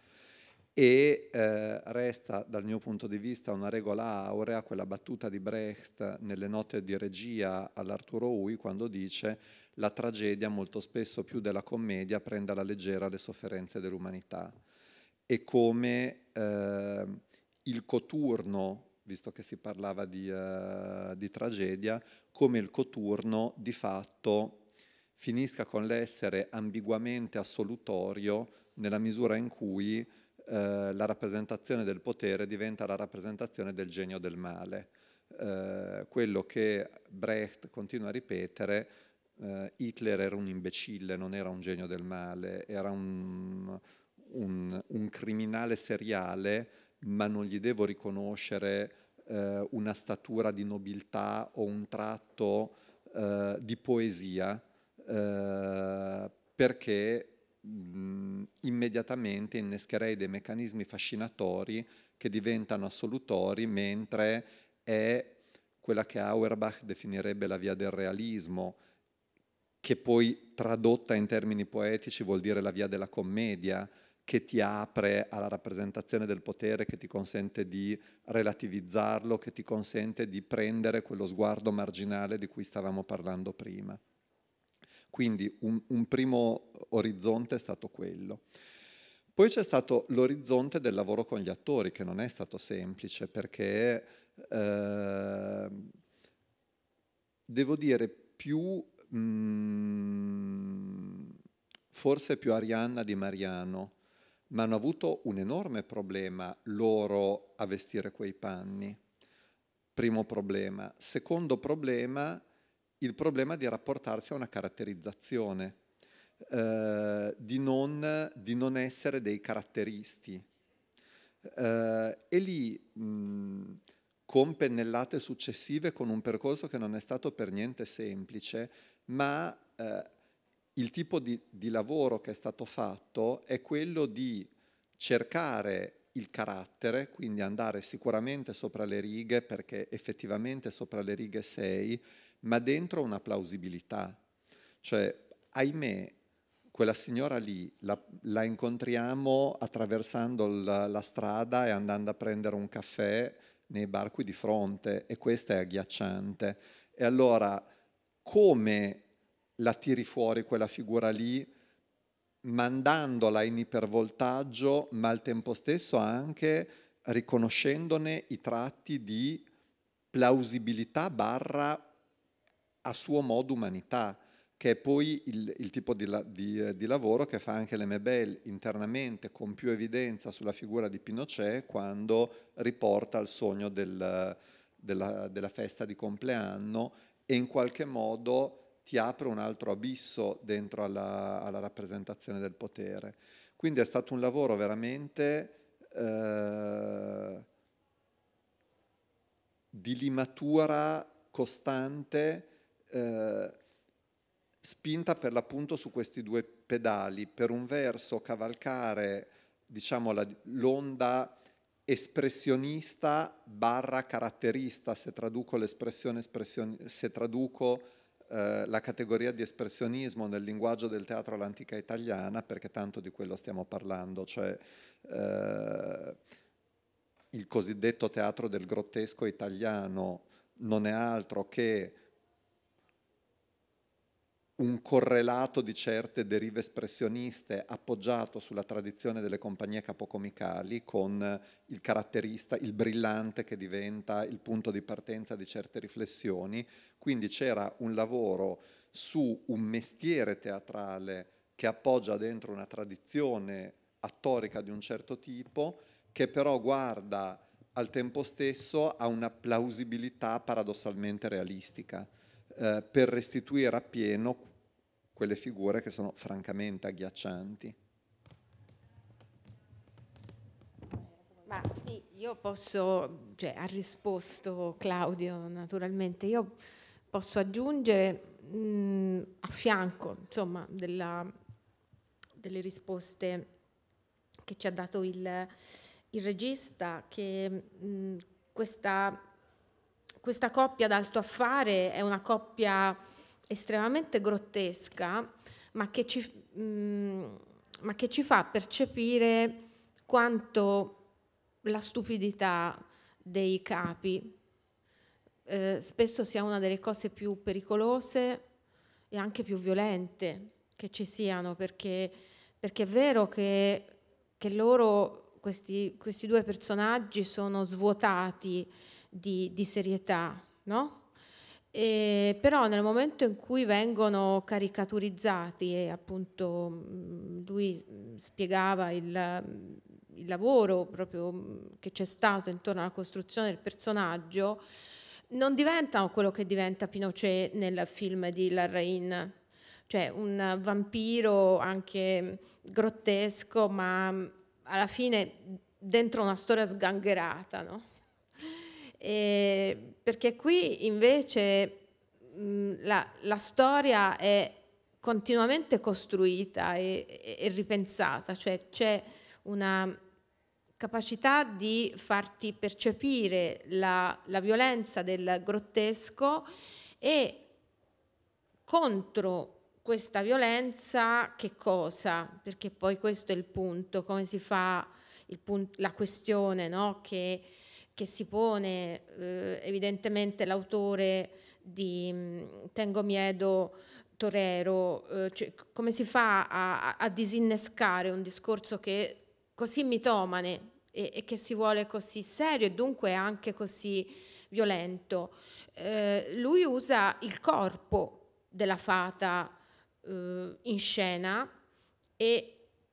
e eh, resta dal mio punto di vista una regola aurea quella battuta di Brecht nelle note di regia all'Arturo Ui quando dice la tragedia molto spesso più della commedia prende alla leggera le sofferenze dell'umanità e come eh, il coturno visto che si parlava di, eh, di tragedia come il coturno di fatto finisca con l'essere ambiguamente assolutorio nella misura in cui eh, la rappresentazione del potere diventa la rappresentazione del genio del male. Eh, quello che Brecht continua a ripetere, eh, Hitler era un imbecille, non era un genio del male, era un, un, un criminale seriale, ma non gli devo riconoscere eh, una statura di nobiltà o un tratto eh, di poesia, perché mh, mm, immediatamente innescherei dei meccanismi fascinatori che diventano assolutori mentre è quella che Auerbach definirebbe la via del realismo, che poi tradotta in termini poetici vuol dire la via della commedia, che ti apre alla rappresentazione del potere, che ti consente di relativizzarlo, che ti consente di prendere quello sguardo marginale di cui stavamo parlando prima. Quindi un, un primo orizzonte è stato quello. Poi c'è stato l'orizzonte del lavoro con gli attori, che non è stato semplice perché eh, devo dire più mh, mm, forse più Arianna di Mariano, ma hanno avuto un enorme problema loro a vestire quei panni. Primo problema. Secondo problema il problema di rapportarsi a una caratterizzazione, eh, di, non, di, non, essere dei caratteristi. Eh, e lì, mh, con pennellate successive, con un percorso che non è stato per niente semplice, ma eh, il tipo di, di lavoro che è stato fatto è quello di cercare il carattere, quindi andare sicuramente sopra le righe, perché effettivamente sopra le righe sei, ma dentro una plausibilità. Cioè, ahimè, quella signora lì la, la incontriamo attraversando la, la strada e andando a prendere un caffè nei bar qui di fronte e questa è agghiacciante. E allora come la tiri fuori quella figura lì mandandola in ipervoltaggio, ma al tempo stesso anche riconoscendone i tratti di plausibilità barra a suo modo umanità, che è poi il, il tipo di, la, di, di, lavoro che fa anche l'Emebel internamente con più evidenza sulla figura di Pinochet quando riporta al sogno del, della, della festa di compleanno e in qualche modo ti apre un altro abisso dentro alla, alla rappresentazione del potere. Quindi è stato un lavoro veramente eh, di limatura costante eh, spinta per l'appunto su questi due pedali, per un verso cavalcare diciamo, la, l'onda espressionista barra caratterista, se traduco, se traduco eh, la categoria di espressionismo nel linguaggio del teatro all'antica italiana, perché tanto di quello stiamo parlando, cioè eh, il cosiddetto teatro del grottesco italiano non è altro che un correlato di certe derive espressioniste appoggiato sulla tradizione delle compagnie capocomicali con il caratterista, il brillante che diventa il punto di partenza di certe riflessioni. Quindi c'era un lavoro su un mestiere teatrale che appoggia dentro una tradizione attorica di un certo tipo, che però guarda al tempo stesso a una plausibilità paradossalmente realistica eh, per restituire appieno quelle figure che sono francamente agghiaccianti. Ma sì, io posso, cioè, ha risposto Claudio naturalmente, io posso aggiungere mh, mm, a fianco insomma, della, delle risposte che ci ha dato il, il regista che mh, mm, questa questa coppia d'alto affare è una coppia estremamente grottesca, ma che ci, mh, mm, ma che ci fa percepire quanto la stupidità dei capi eh, spesso sia una delle cose più pericolose e anche più violente che ci siano, perché, perché è vero che, che loro, questi, questi due personaggi, sono svuotati di, di serietà, no? E però nel momento in cui vengono caricaturizzati e appunto mm, lui spiegava il, mm, il lavoro proprio mm, che c'è stato intorno alla costruzione del personaggio, non diventano quello che diventa Pinochet nel film di Larrain, cioè un vampiro anche grottesco ma alla fine dentro una storia sgangherata, no? eh, perché qui invece mh, mhmm, la, la, storia è continuamente costruita e, e, ripensata, cioè c'è una capacità di farti percepire la, la violenza del grottesco e contro questa violenza che cosa? Perché poi questo è il punto, come si fa il punto, la questione no? che che si pone eh, evidentemente l'autore di mm, Tengo Miedo Torero, eh, cioè, come si fa a, a, disinnescare un discorso che così mitomane e, e, che si vuole così serio e dunque anche così violento. Eh, lui usa il corpo della fata eh, in scena e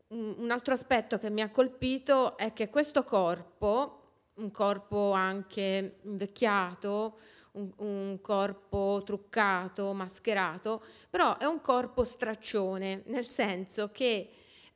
un altro aspetto che mi ha colpito è che questo corpo un corpo anche invecchiato, un, un, corpo truccato, mascherato, però è un corpo straccione, nel senso che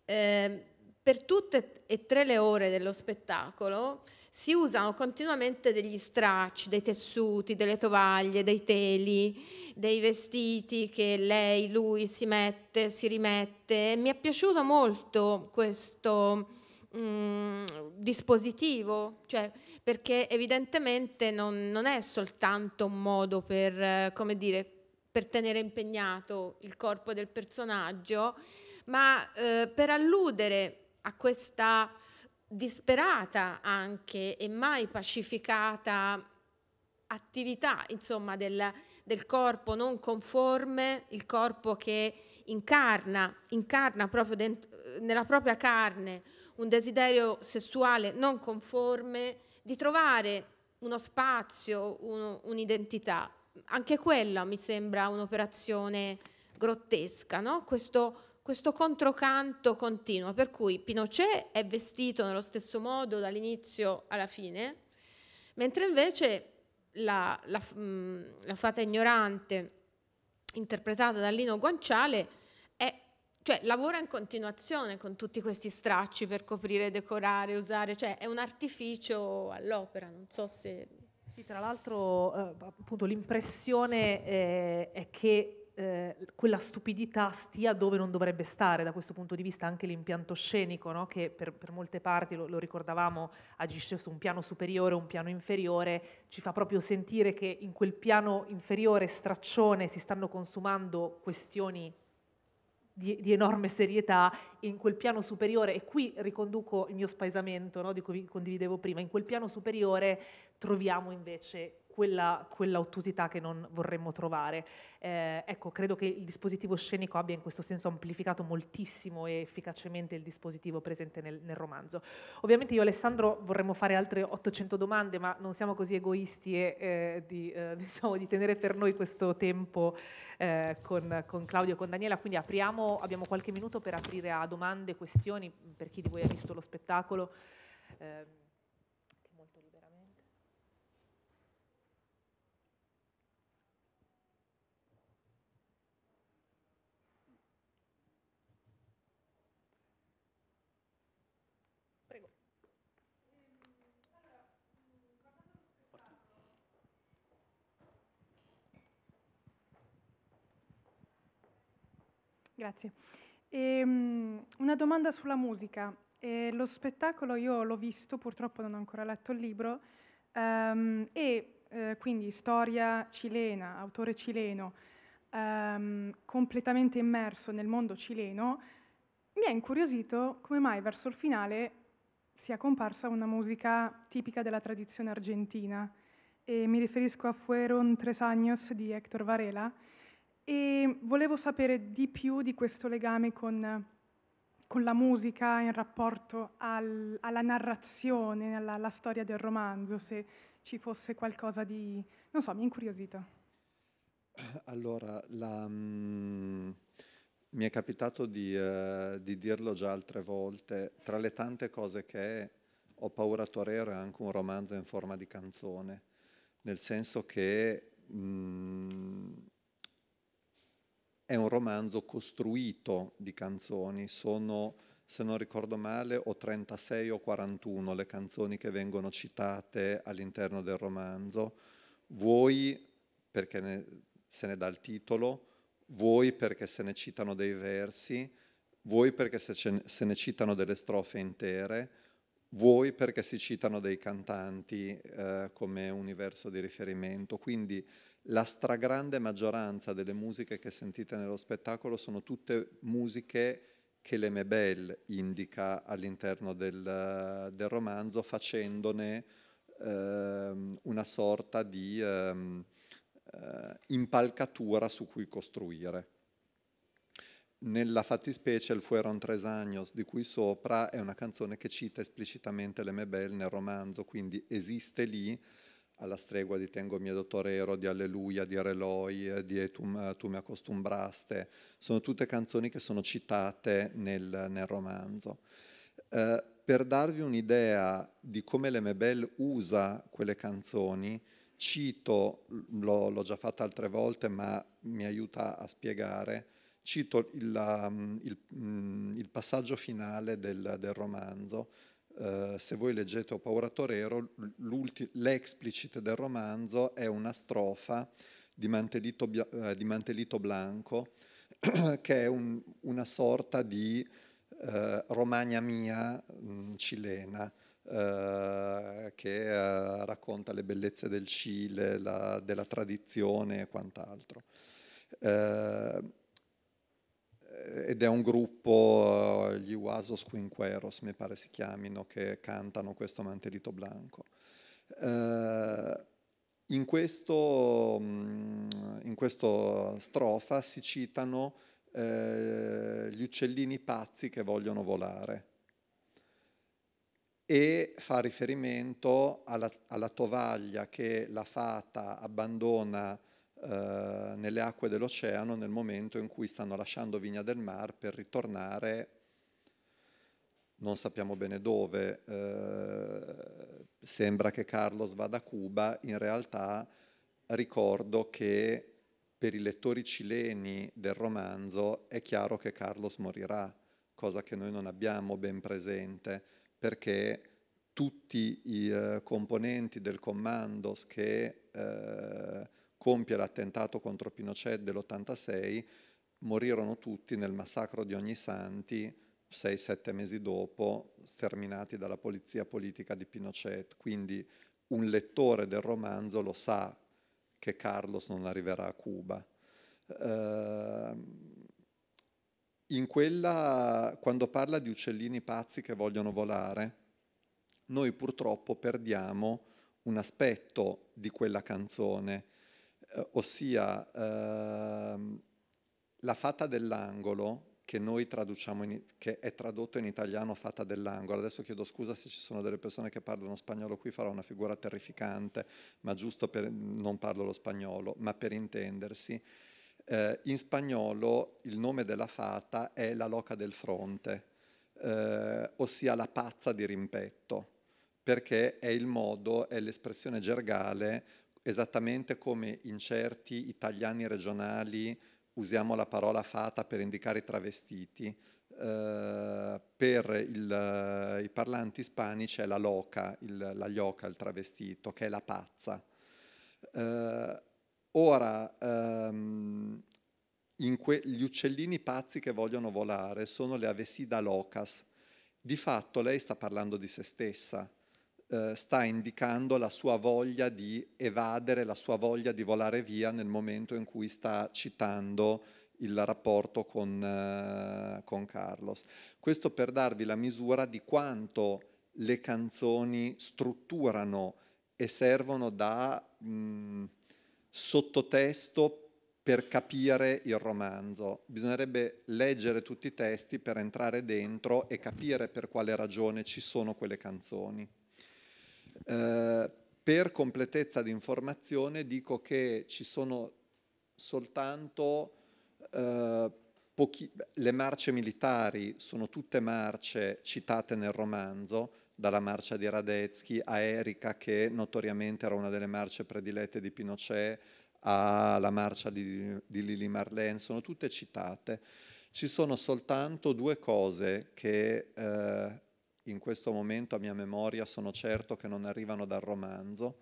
eh, per tutte e tre le ore dello spettacolo si usano continuamente degli stracci, dei tessuti, delle tovaglie, dei teli, dei vestiti che lei, lui si mette, si rimette. Mi è piaciuto molto questo Mm, dispositivo, cioè, perché evidentemente non, non, è soltanto un modo per, eh, come dire, per tenere impegnato il corpo del personaggio, ma eh, per alludere a questa disperata anche e mai pacificata attività insomma, del, del, corpo non conforme, il corpo che incarna, incarna proprio dentro, nella propria carne un desiderio sessuale non conforme, di trovare uno spazio, uno, un'identità. Anche quella mi sembra un'operazione grottesca, no? questo, questo, controcanto continuo, per cui Pinochet è vestito nello stesso modo dall'inizio alla fine, mentre invece la, la, mm, la fata ignorante interpretata da Lino Guanciale cioè lavora in continuazione con tutti questi stracci per coprire, decorare, usare, cioè è un artificio all'opera, non so se... Sì, tra l'altro eh, appunto l'impressione eh, è che eh, quella stupidità stia dove non dovrebbe stare, da questo punto di vista anche l'impianto scenico, no? che per, per, molte parti, lo, lo, ricordavamo, agisce su un piano superiore, un piano inferiore, ci fa proprio sentire che in quel piano inferiore, straccione, si stanno consumando questioni di, di, enorme serietà in quel piano superiore, e qui riconduco il mio spaesamento no, di cui condividevo prima, in quel piano superiore troviamo invece quella, quella ottusità che non vorremmo trovare. Eh, ecco, credo che il dispositivo scenico abbia in questo senso amplificato moltissimo e efficacemente il dispositivo presente nel, nel romanzo. Ovviamente io e Alessandro vorremmo fare altre 800 domande, ma non siamo così egoisti e eh, di, eh, diciamo, di, tenere per noi questo tempo eh, con, con, Claudio e con Daniela, quindi apriamo, abbiamo qualche minuto per aprire a domande, questioni per chi di voi ha visto lo spettacolo. Ehm, Grazie. Ehm, una domanda sulla musica. E eh, lo spettacolo io l'ho visto, purtroppo non ho ancora letto il libro, um, e eh, quindi storia cilena, autore cileno, um, completamente immerso nel mondo cileno, mi ha incuriosito come mai verso il finale sia comparsa una musica tipica della tradizione argentina. E mi riferisco a Fueron Tres Años di Héctor Varela, e volevo sapere di più di questo legame con, con la musica in rapporto al, alla narrazione, alla, alla, storia del romanzo, se ci fosse qualcosa di... non so, mi è incuriosito. Allora, la, mh, mm, mi è capitato di, uh, di dirlo già altre volte, tra le tante cose che è, Ho paura torero è anche un romanzo in forma di canzone, nel senso che... Mh, mm, è un romanzo costruito di canzoni, sono, se non ricordo male, o 36 o 41 le canzoni che vengono citate all'interno del romanzo. Voi perché ne, se ne dà il titolo, voi perché se ne citano dei versi, voi perché se, ce, se ne citano delle strofe intere, voi perché si citano dei cantanti eh, come universo di riferimento. Quindi la stragrande maggioranza delle musiche che sentite nello spettacolo sono tutte musiche che le l'Emebel indica all'interno del, del, romanzo facendone ehm, una sorta di ehm, eh, impalcatura su cui costruire. Nella fattispecie il Fueron Tres Años, di cui sopra, è una canzone che cita esplicitamente le l'Emebel nel romanzo, quindi esiste lì, alla stregua di Tengo mio dottorero, di Alleluia, di Reloi, di Tu, tu mi accostumbraste, sono tutte canzoni che sono citate nel, nel romanzo. Eh, per darvi un'idea di come Lemebel usa quelle canzoni, cito, l'ho, l'ho già fatta altre volte ma mi aiuta a spiegare, cito il, il, mm, il passaggio finale del, del romanzo, eh, se voi leggete Ho paura Torero, l'explicit del romanzo è una strofa di Mantelito, uh, di Mantelito Blanco, che è un, una sorta di uh, Romagna mia mh, mm, cilena, che racconta le bellezze del Cile, la, della tradizione e quant'altro. Eh, ed è un gruppo, eh, gli Uasos Quinqueros mi pare si chiamino, che cantano questo mantelito blanco. Eh, in, questo, mm, in questa strofa si citano eh, gli uccellini pazzi che vogliono volare e fa riferimento alla, alla tovaglia che la fata abbandona eh, nelle acque dell'oceano nel momento in cui stanno lasciando Vigna del Mar per ritornare non sappiamo bene dove, eh, sembra che Carlos vada a Cuba, in realtà ricordo che per i lettori cileni del romanzo è chiaro che Carlos morirà, cosa che noi non abbiamo ben presente, perché tutti i eh, componenti del commandos che eh, compie l'attentato contro Pinochet dell'86, morirono tutti nel massacro di Ognissanti, 6-7 mesi dopo, sterminati dalla polizia politica di Pinochet. Quindi un lettore del romanzo lo sa che Carlos non arriverà a Cuba. Uh, in quella, quando parla di uccellini pazzi che vogliono volare, noi purtroppo perdiamo un aspetto di quella canzone eh, ossia eh, la fata dell'angolo che noi traduciamo, in, che è tradotto in italiano fata dell'angolo. Adesso chiedo scusa se ci sono delle persone che parlano spagnolo qui, farò una figura terrificante, ma giusto per, non parlo lo spagnolo, ma per intendersi. Eh, in spagnolo il nome della fata è la loca del fronte, eh, ossia la pazza di rimpetto, perché è il modo, è l'espressione gergale esattamente come in certi italiani regionali usiamo la parola fata per indicare i travestiti, Uh, per il, i parlanti ispani è la loca, il, la glioca, il travestito, che è la pazza. Uh, ora, um, que- gli uccellini pazzi che vogliono volare sono le avesida locas. Di fatto lei sta parlando di se stessa, eh, sta indicando la sua voglia di evadere, la sua voglia di volare via nel momento in cui sta citando il rapporto con, eh, con Carlos. Questo per darvi la misura di quanto le canzoni strutturano e servono da mh, mm, sottotesto per capire il romanzo. Bisognerebbe leggere tutti i testi per entrare dentro e capire per quale ragione ci sono quelle canzoni. Eh, per completezza di informazione dico che ci sono soltanto eh, pochi, le marce militari sono tutte marce citate nel romanzo, dalla marcia di Radetzky a Erika che notoriamente era una delle marce predilette di Pinochet, alla marcia di, di Lili Marlene, sono tutte citate. Ci sono soltanto due cose che eh, in questo momento a mia memoria sono certo che non arrivano dal romanzo.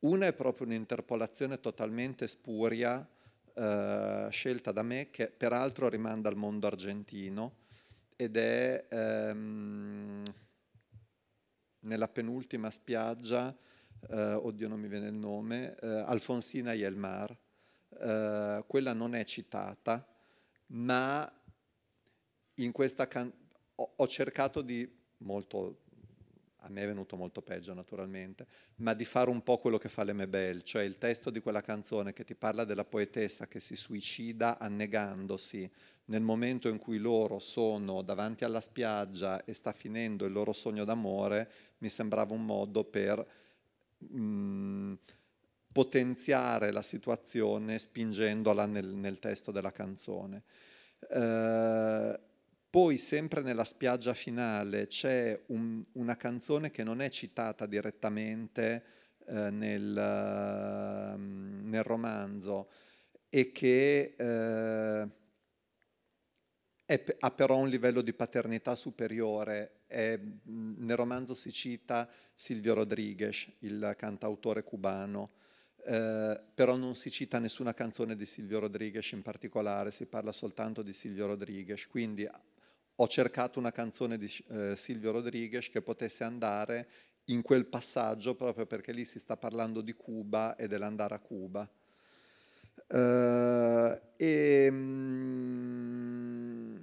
Una è proprio un'interpolazione totalmente spuria, eh, scelta da me, che peraltro rimanda al mondo argentino ed è ehm, nella penultima spiaggia, eh, oddio non mi viene il nome, eh, Alfonsina y el mar. Eh, quella non è citata, ma in questa canzone ho cercato di molto, a me è venuto molto peggio naturalmente, ma di fare un po' quello che fa l'Emebel, cioè il testo di quella canzone che ti parla della poetessa che si suicida annegandosi nel momento in cui loro sono davanti alla spiaggia e sta finendo il loro sogno d'amore, mi sembrava un modo per... Mh, mm, potenziare la situazione spingendola nel, nel testo della canzone. Eh, poi, sempre nella spiaggia finale, c'è un, una canzone che non è citata direttamente eh, nel, ehm, nel, romanzo e che eh, è, ha però un livello di paternità superiore. È, nel romanzo si cita Silvio Rodriguez, il cantautore cubano. Eh, però non si cita nessuna canzone di Silvio Rodriguez in particolare, si parla soltanto di Silvio Rodriguez, quindi ho cercato una canzone di eh, Silvio Rodriguez che potesse andare in quel passaggio proprio perché lì si sta parlando di Cuba e dell'andare a Cuba. Uh, e, mm,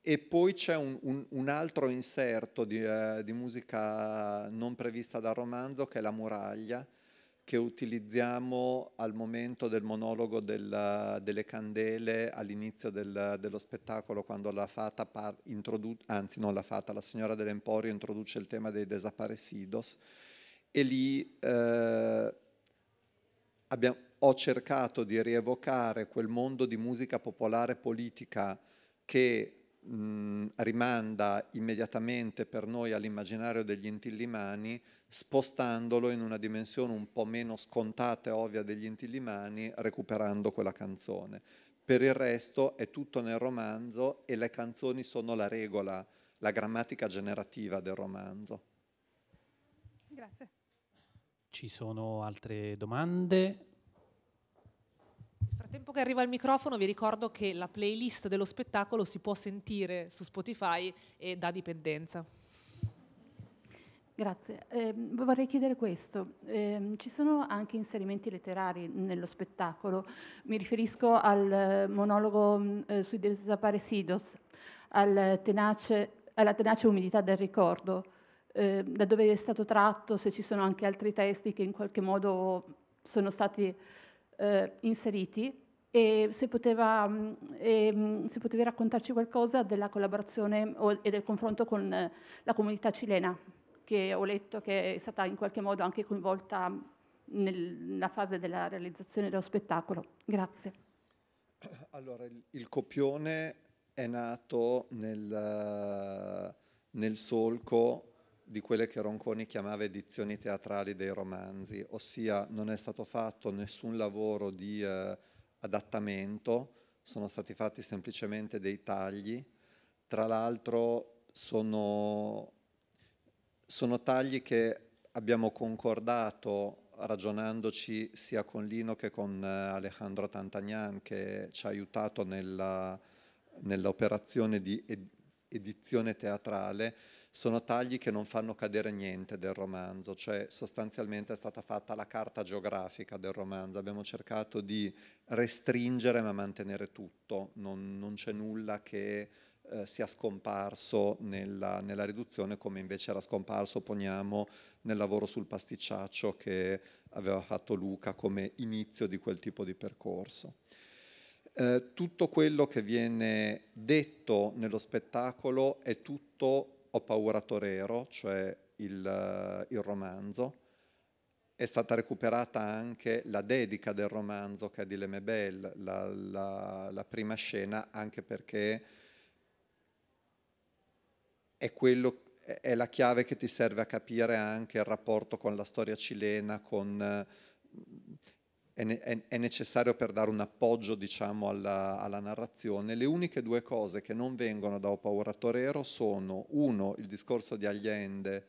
e, poi c'è un, un, un altro inserto di, eh, di musica non prevista dal romanzo che è La muraglia, che utilizziamo al momento del monologo della, delle candele all'inizio del, dello spettacolo quando la fata, par, anzi non la fata, la signora dell'Emporio introduce il tema dei desaparecidos e lì eh, abbiamo, ho cercato di rievocare quel mondo di musica popolare politica che mh, rimanda immediatamente per noi all'immaginario degli intillimani spostandolo in una dimensione un po' meno scontata e ovvia degli intillimani, recuperando quella canzone. Per il resto è tutto nel romanzo e le canzoni sono la regola, la grammatica generativa del romanzo. Grazie. Ci sono altre domande? Nel frattempo che arriva il microfono vi ricordo che la playlist dello spettacolo si può sentire su Spotify e da dipendenza. Grazie. Eh, vorrei chiedere questo. Eh, ci sono anche inserimenti letterari nello spettacolo. Mi riferisco al eh, monologo mm, eh, sui desaparecidos, al tenace, alla tenace umidità del ricordo, ehm, da dove è stato tratto, se ci sono anche altri testi che in qualche modo sono stati eh, inseriti e se poteva, mm, e, ehm, se poteva, raccontarci qualcosa della collaborazione o, e del confronto con eh, la comunità cilena che ho letto che è stata in qualche modo anche coinvolta nella fase della realizzazione dello spettacolo. Grazie. Allora, il, il copione è nato nel, nel solco di quelle che Ronconi chiamava edizioni teatrali dei romanzi, ossia non è stato fatto nessun lavoro di eh, adattamento, sono stati fatti semplicemente dei tagli. Tra l'altro sono sono tagli che abbiamo concordato ragionandoci sia con Lino che con eh, Alejandro Tantagnan che ci ha aiutato nell'operazione di edizione teatrale, sono tagli che non fanno cadere niente del romanzo, cioè sostanzialmente è stata fatta la carta geografica del romanzo, abbiamo cercato di restringere ma mantenere tutto, non, non c'è nulla che eh, sia scomparso nella, nella, riduzione come invece era scomparso, poniamo, nel lavoro sul pasticciaccio che aveva fatto Luca come inizio di quel tipo di percorso. Eh, tutto quello che viene detto nello spettacolo è tutto Ho paura Torero, cioè il, eh, il romanzo, è stata recuperata anche la dedica del romanzo che è di Lemebel, la, la, la prima scena, anche perché è, quello, è la chiave che ti serve a capire anche il rapporto con la storia cilena, con, eh, è, è, è, necessario per dare un appoggio diciamo, alla, alla, narrazione. Le uniche due cose che non vengono da O Paura Torero sono, uno, il discorso di Allende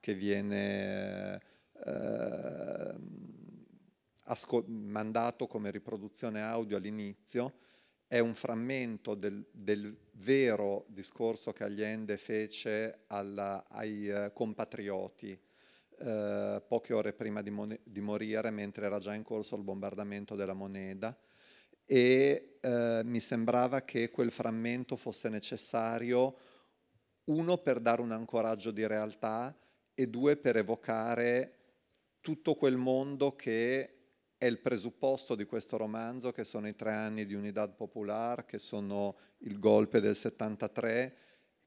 che viene... Eh, mandato come riproduzione audio all'inizio è un frammento del, del vero discorso che Allende fece alla, ai uh, compatrioti uh, poche ore prima di, di, morire, mentre era già in corso il bombardamento della moneda. e uh, mi sembrava che quel frammento fosse necessario, uno, per dare un ancoraggio di realtà e due, per evocare tutto quel mondo che è il presupposto di questo romanzo, che sono i tre anni di Unidad Popular, che sono il golpe del 73,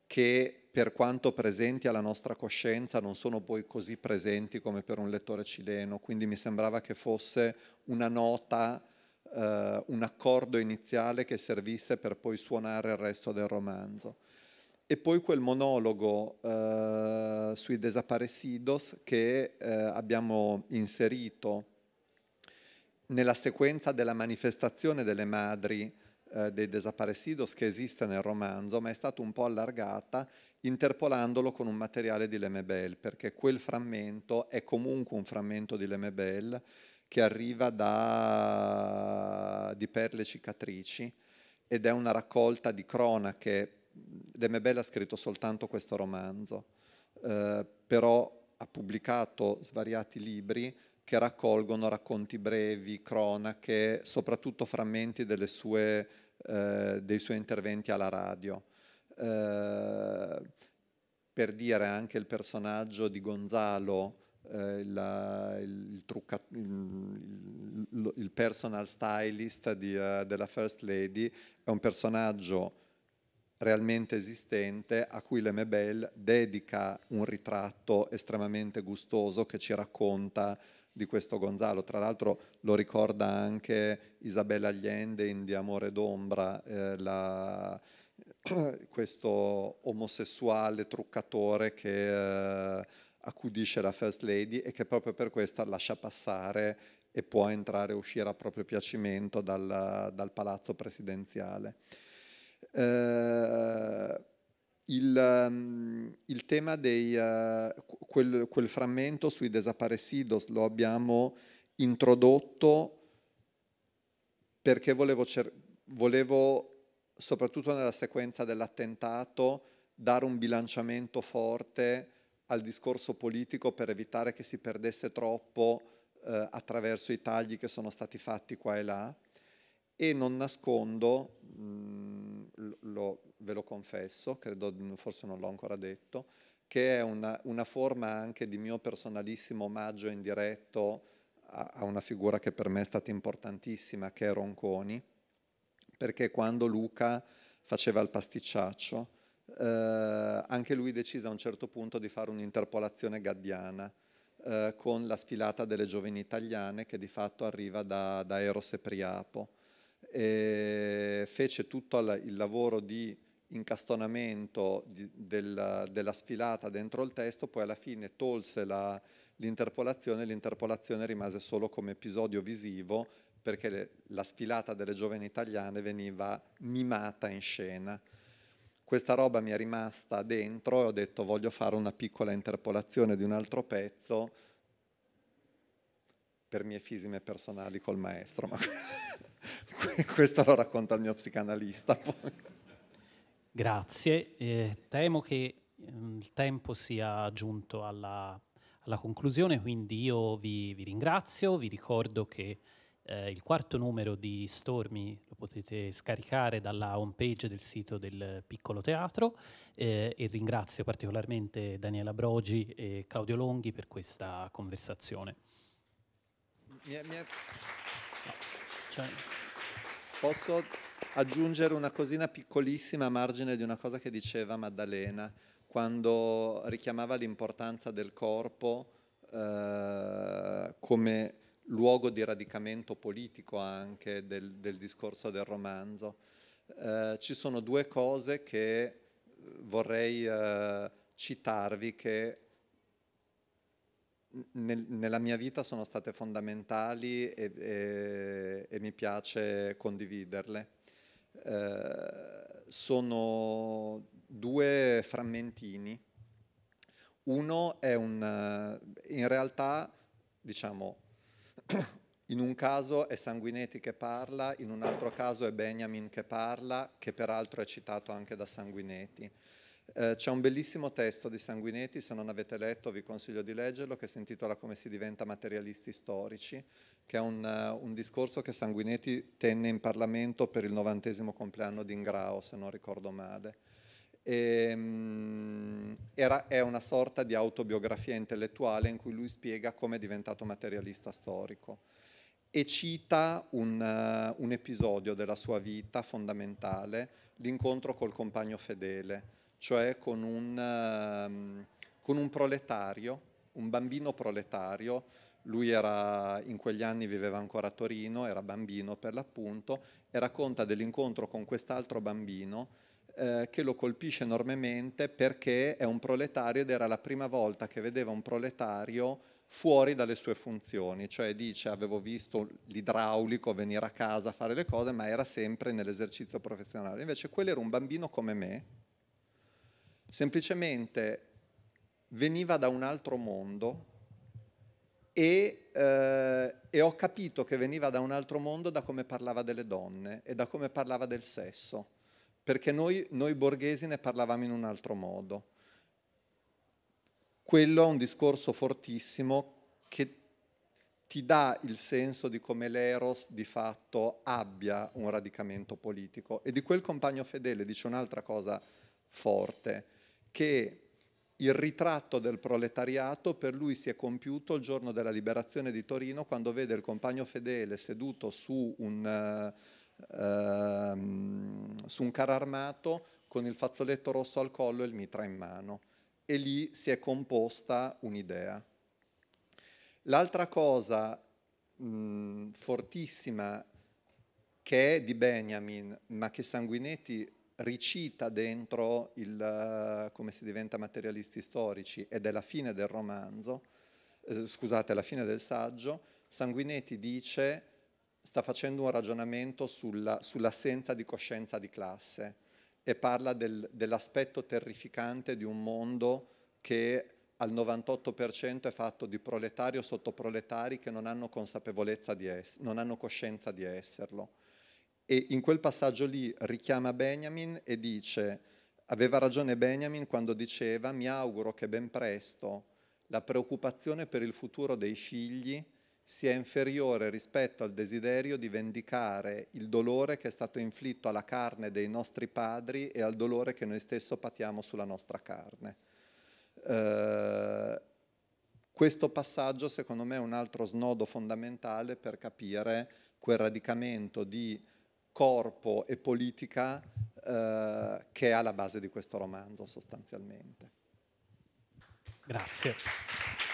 che per quanto presenti alla nostra coscienza non sono poi così presenti come per un lettore cileno, quindi mi sembrava che fosse una nota, eh, un accordo iniziale che servisse per poi suonare il resto del romanzo. E poi quel monologo eh, sui desaparecidos che eh, abbiamo inserito nella sequenza della manifestazione delle madri eh, dei desaparecidos che esiste nel romanzo, ma è stata un po' allargata interpolandolo con un materiale di Lemebel, perché quel frammento è comunque un frammento di Lemebel che arriva da di perle cicatrici ed è una raccolta di cronache. Lemebel ha scritto soltanto questo romanzo, eh, però ha pubblicato svariati libri che raccolgono racconti brevi, cronache, soprattutto frammenti sue, eh, dei suoi interventi alla radio. Eh, per dire anche il personaggio di Gonzalo, eh, la, il, trucca, il, il, personal stylist di, uh, della First Lady, è un personaggio realmente esistente a cui Lemebel dedica un ritratto estremamente gustoso che ci racconta di questo Gonzalo. Tra l'altro lo ricorda anche Isabella Allende in Di Amore d'Ombra, eh, la, eh, questo omosessuale truccatore che eh, accudisce la First Lady e che proprio per questo lascia passare e può entrare e uscire a proprio piacimento dal, dal palazzo presidenziale. Eh, il, ehm, il, tema di uh, eh, quel, quel, frammento sui desaparecidos lo abbiamo introdotto perché volevo, cer- volevo, soprattutto nella sequenza dell'attentato, dare un bilanciamento forte al discorso politico per evitare che si perdesse troppo uh, attraverso i tagli che sono stati fatti qua e là. E non nascondo, mh, mm, lo, ve lo confesso, credo forse non l'ho ancora detto, che è una, una, forma anche di mio personalissimo omaggio indiretto a, a una figura che per me è stata importantissima, che è Ronconi, perché quando Luca faceva il pasticciaccio, eh, anche lui decise a un certo punto di fare un'interpolazione gaddiana eh, con la sfilata delle giovani italiane che di fatto arriva da, da Eros e Priapo. E fece tutto il lavoro di incastonamento di, del, della sfilata dentro il testo, poi alla fine tolse l'interpolazione, l'interpolazione rimase solo come episodio visivo perché le, la sfilata delle giovani italiane veniva mimata in scena. Questa roba mi è rimasta dentro e ho detto voglio fare una piccola interpolazione di un altro pezzo per mie fisime personali col maestro, ma questo lo racconta il mio psicanalista. Poi. Grazie, eh, temo che ehm, il tempo sia giunto alla, alla conclusione, quindi io vi, vi, ringrazio, vi ricordo che eh, il quarto numero di Stormi lo potete scaricare dalla homepage del sito del Piccolo Teatro eh, e ringrazio particolarmente Daniela Brogi e Claudio Longhi per questa conversazione. Mia, mia... No, cioè... Posso aggiungere una cosina piccolissima a margine di una cosa che diceva Maddalena quando richiamava l'importanza del corpo eh, come luogo di radicamento politico anche del, del discorso del romanzo. Eh, ci sono due cose che vorrei eh, citarvi che nel, nella mia vita sono state fondamentali e, e, e mi piace condividerle. Eh, sono due frammentini. Uno è un, eh, in realtà, diciamo, in un caso è Sanguinetti che parla, in un altro caso è Benjamin che parla, che peraltro è citato anche da Sanguinetti. Eh, c'è un bellissimo testo di Sanguinetti, se non avete letto vi consiglio di leggerlo, che si intitola Come si diventa materialisti storici, che è un, uh, un discorso che Sanguinetti tenne in Parlamento per il novantesimo compleanno di Ingrao, se non ricordo male. E, um, era, è una sorta di autobiografia intellettuale in cui lui spiega come è diventato materialista storico e cita un, uh, un episodio della sua vita fondamentale, l'incontro col compagno fedele cioè con un, ehm, con un proletario, un bambino proletario, lui era, in quegli anni viveva ancora a Torino, era bambino per l'appunto, e racconta dell'incontro con quest'altro bambino eh, che lo colpisce enormemente perché è un proletario ed era la prima volta che vedeva un proletario fuori dalle sue funzioni, cioè dice avevo visto l'idraulico venire a casa a fare le cose, ma era sempre nell'esercizio professionale. Invece quello era un bambino come me, semplicemente veniva da un altro mondo e, eh, e, ho capito che veniva da un altro mondo da come parlava delle donne e da come parlava del sesso, perché noi, noi borghesi ne parlavamo in un altro modo. Quello è un discorso fortissimo che ti dà il senso di come l'eros di fatto abbia un radicamento politico. E di quel compagno fedele dice un'altra cosa forte, che il ritratto del proletariato per lui si è compiuto il giorno della liberazione di Torino quando vede il compagno fedele seduto su un, uh, su un carro armato con il fazzoletto rosso al collo e il mitra in mano. E lì si è composta un'idea. L'altra cosa mh, fortissima che è di Benjamin, ma che Sanguinetti ricita dentro il, eh, come si diventa materialisti storici ed è la fine del romanzo, eh, scusate, la fine del saggio, Sanguinetti dice sta facendo un ragionamento sulla, sull'assenza di coscienza di classe e parla del, dell'aspetto terrificante di un mondo che al 98% è fatto di proletari o sottoproletari che non hanno consapevolezza di ess- non hanno coscienza di esserlo e in quel passaggio lì richiama Benjamin e dice, aveva ragione Benjamin quando diceva, mi auguro che ben presto la preoccupazione per il futuro dei figli sia inferiore rispetto al desiderio di vendicare il dolore che è stato inflitto alla carne dei nostri padri e al dolore che noi stesso patiamo sulla nostra carne. Eh, questo passaggio secondo me è un altro snodo fondamentale per capire quel radicamento di corpo e politica eh, che è alla base di questo romanzo sostanzialmente. Grazie.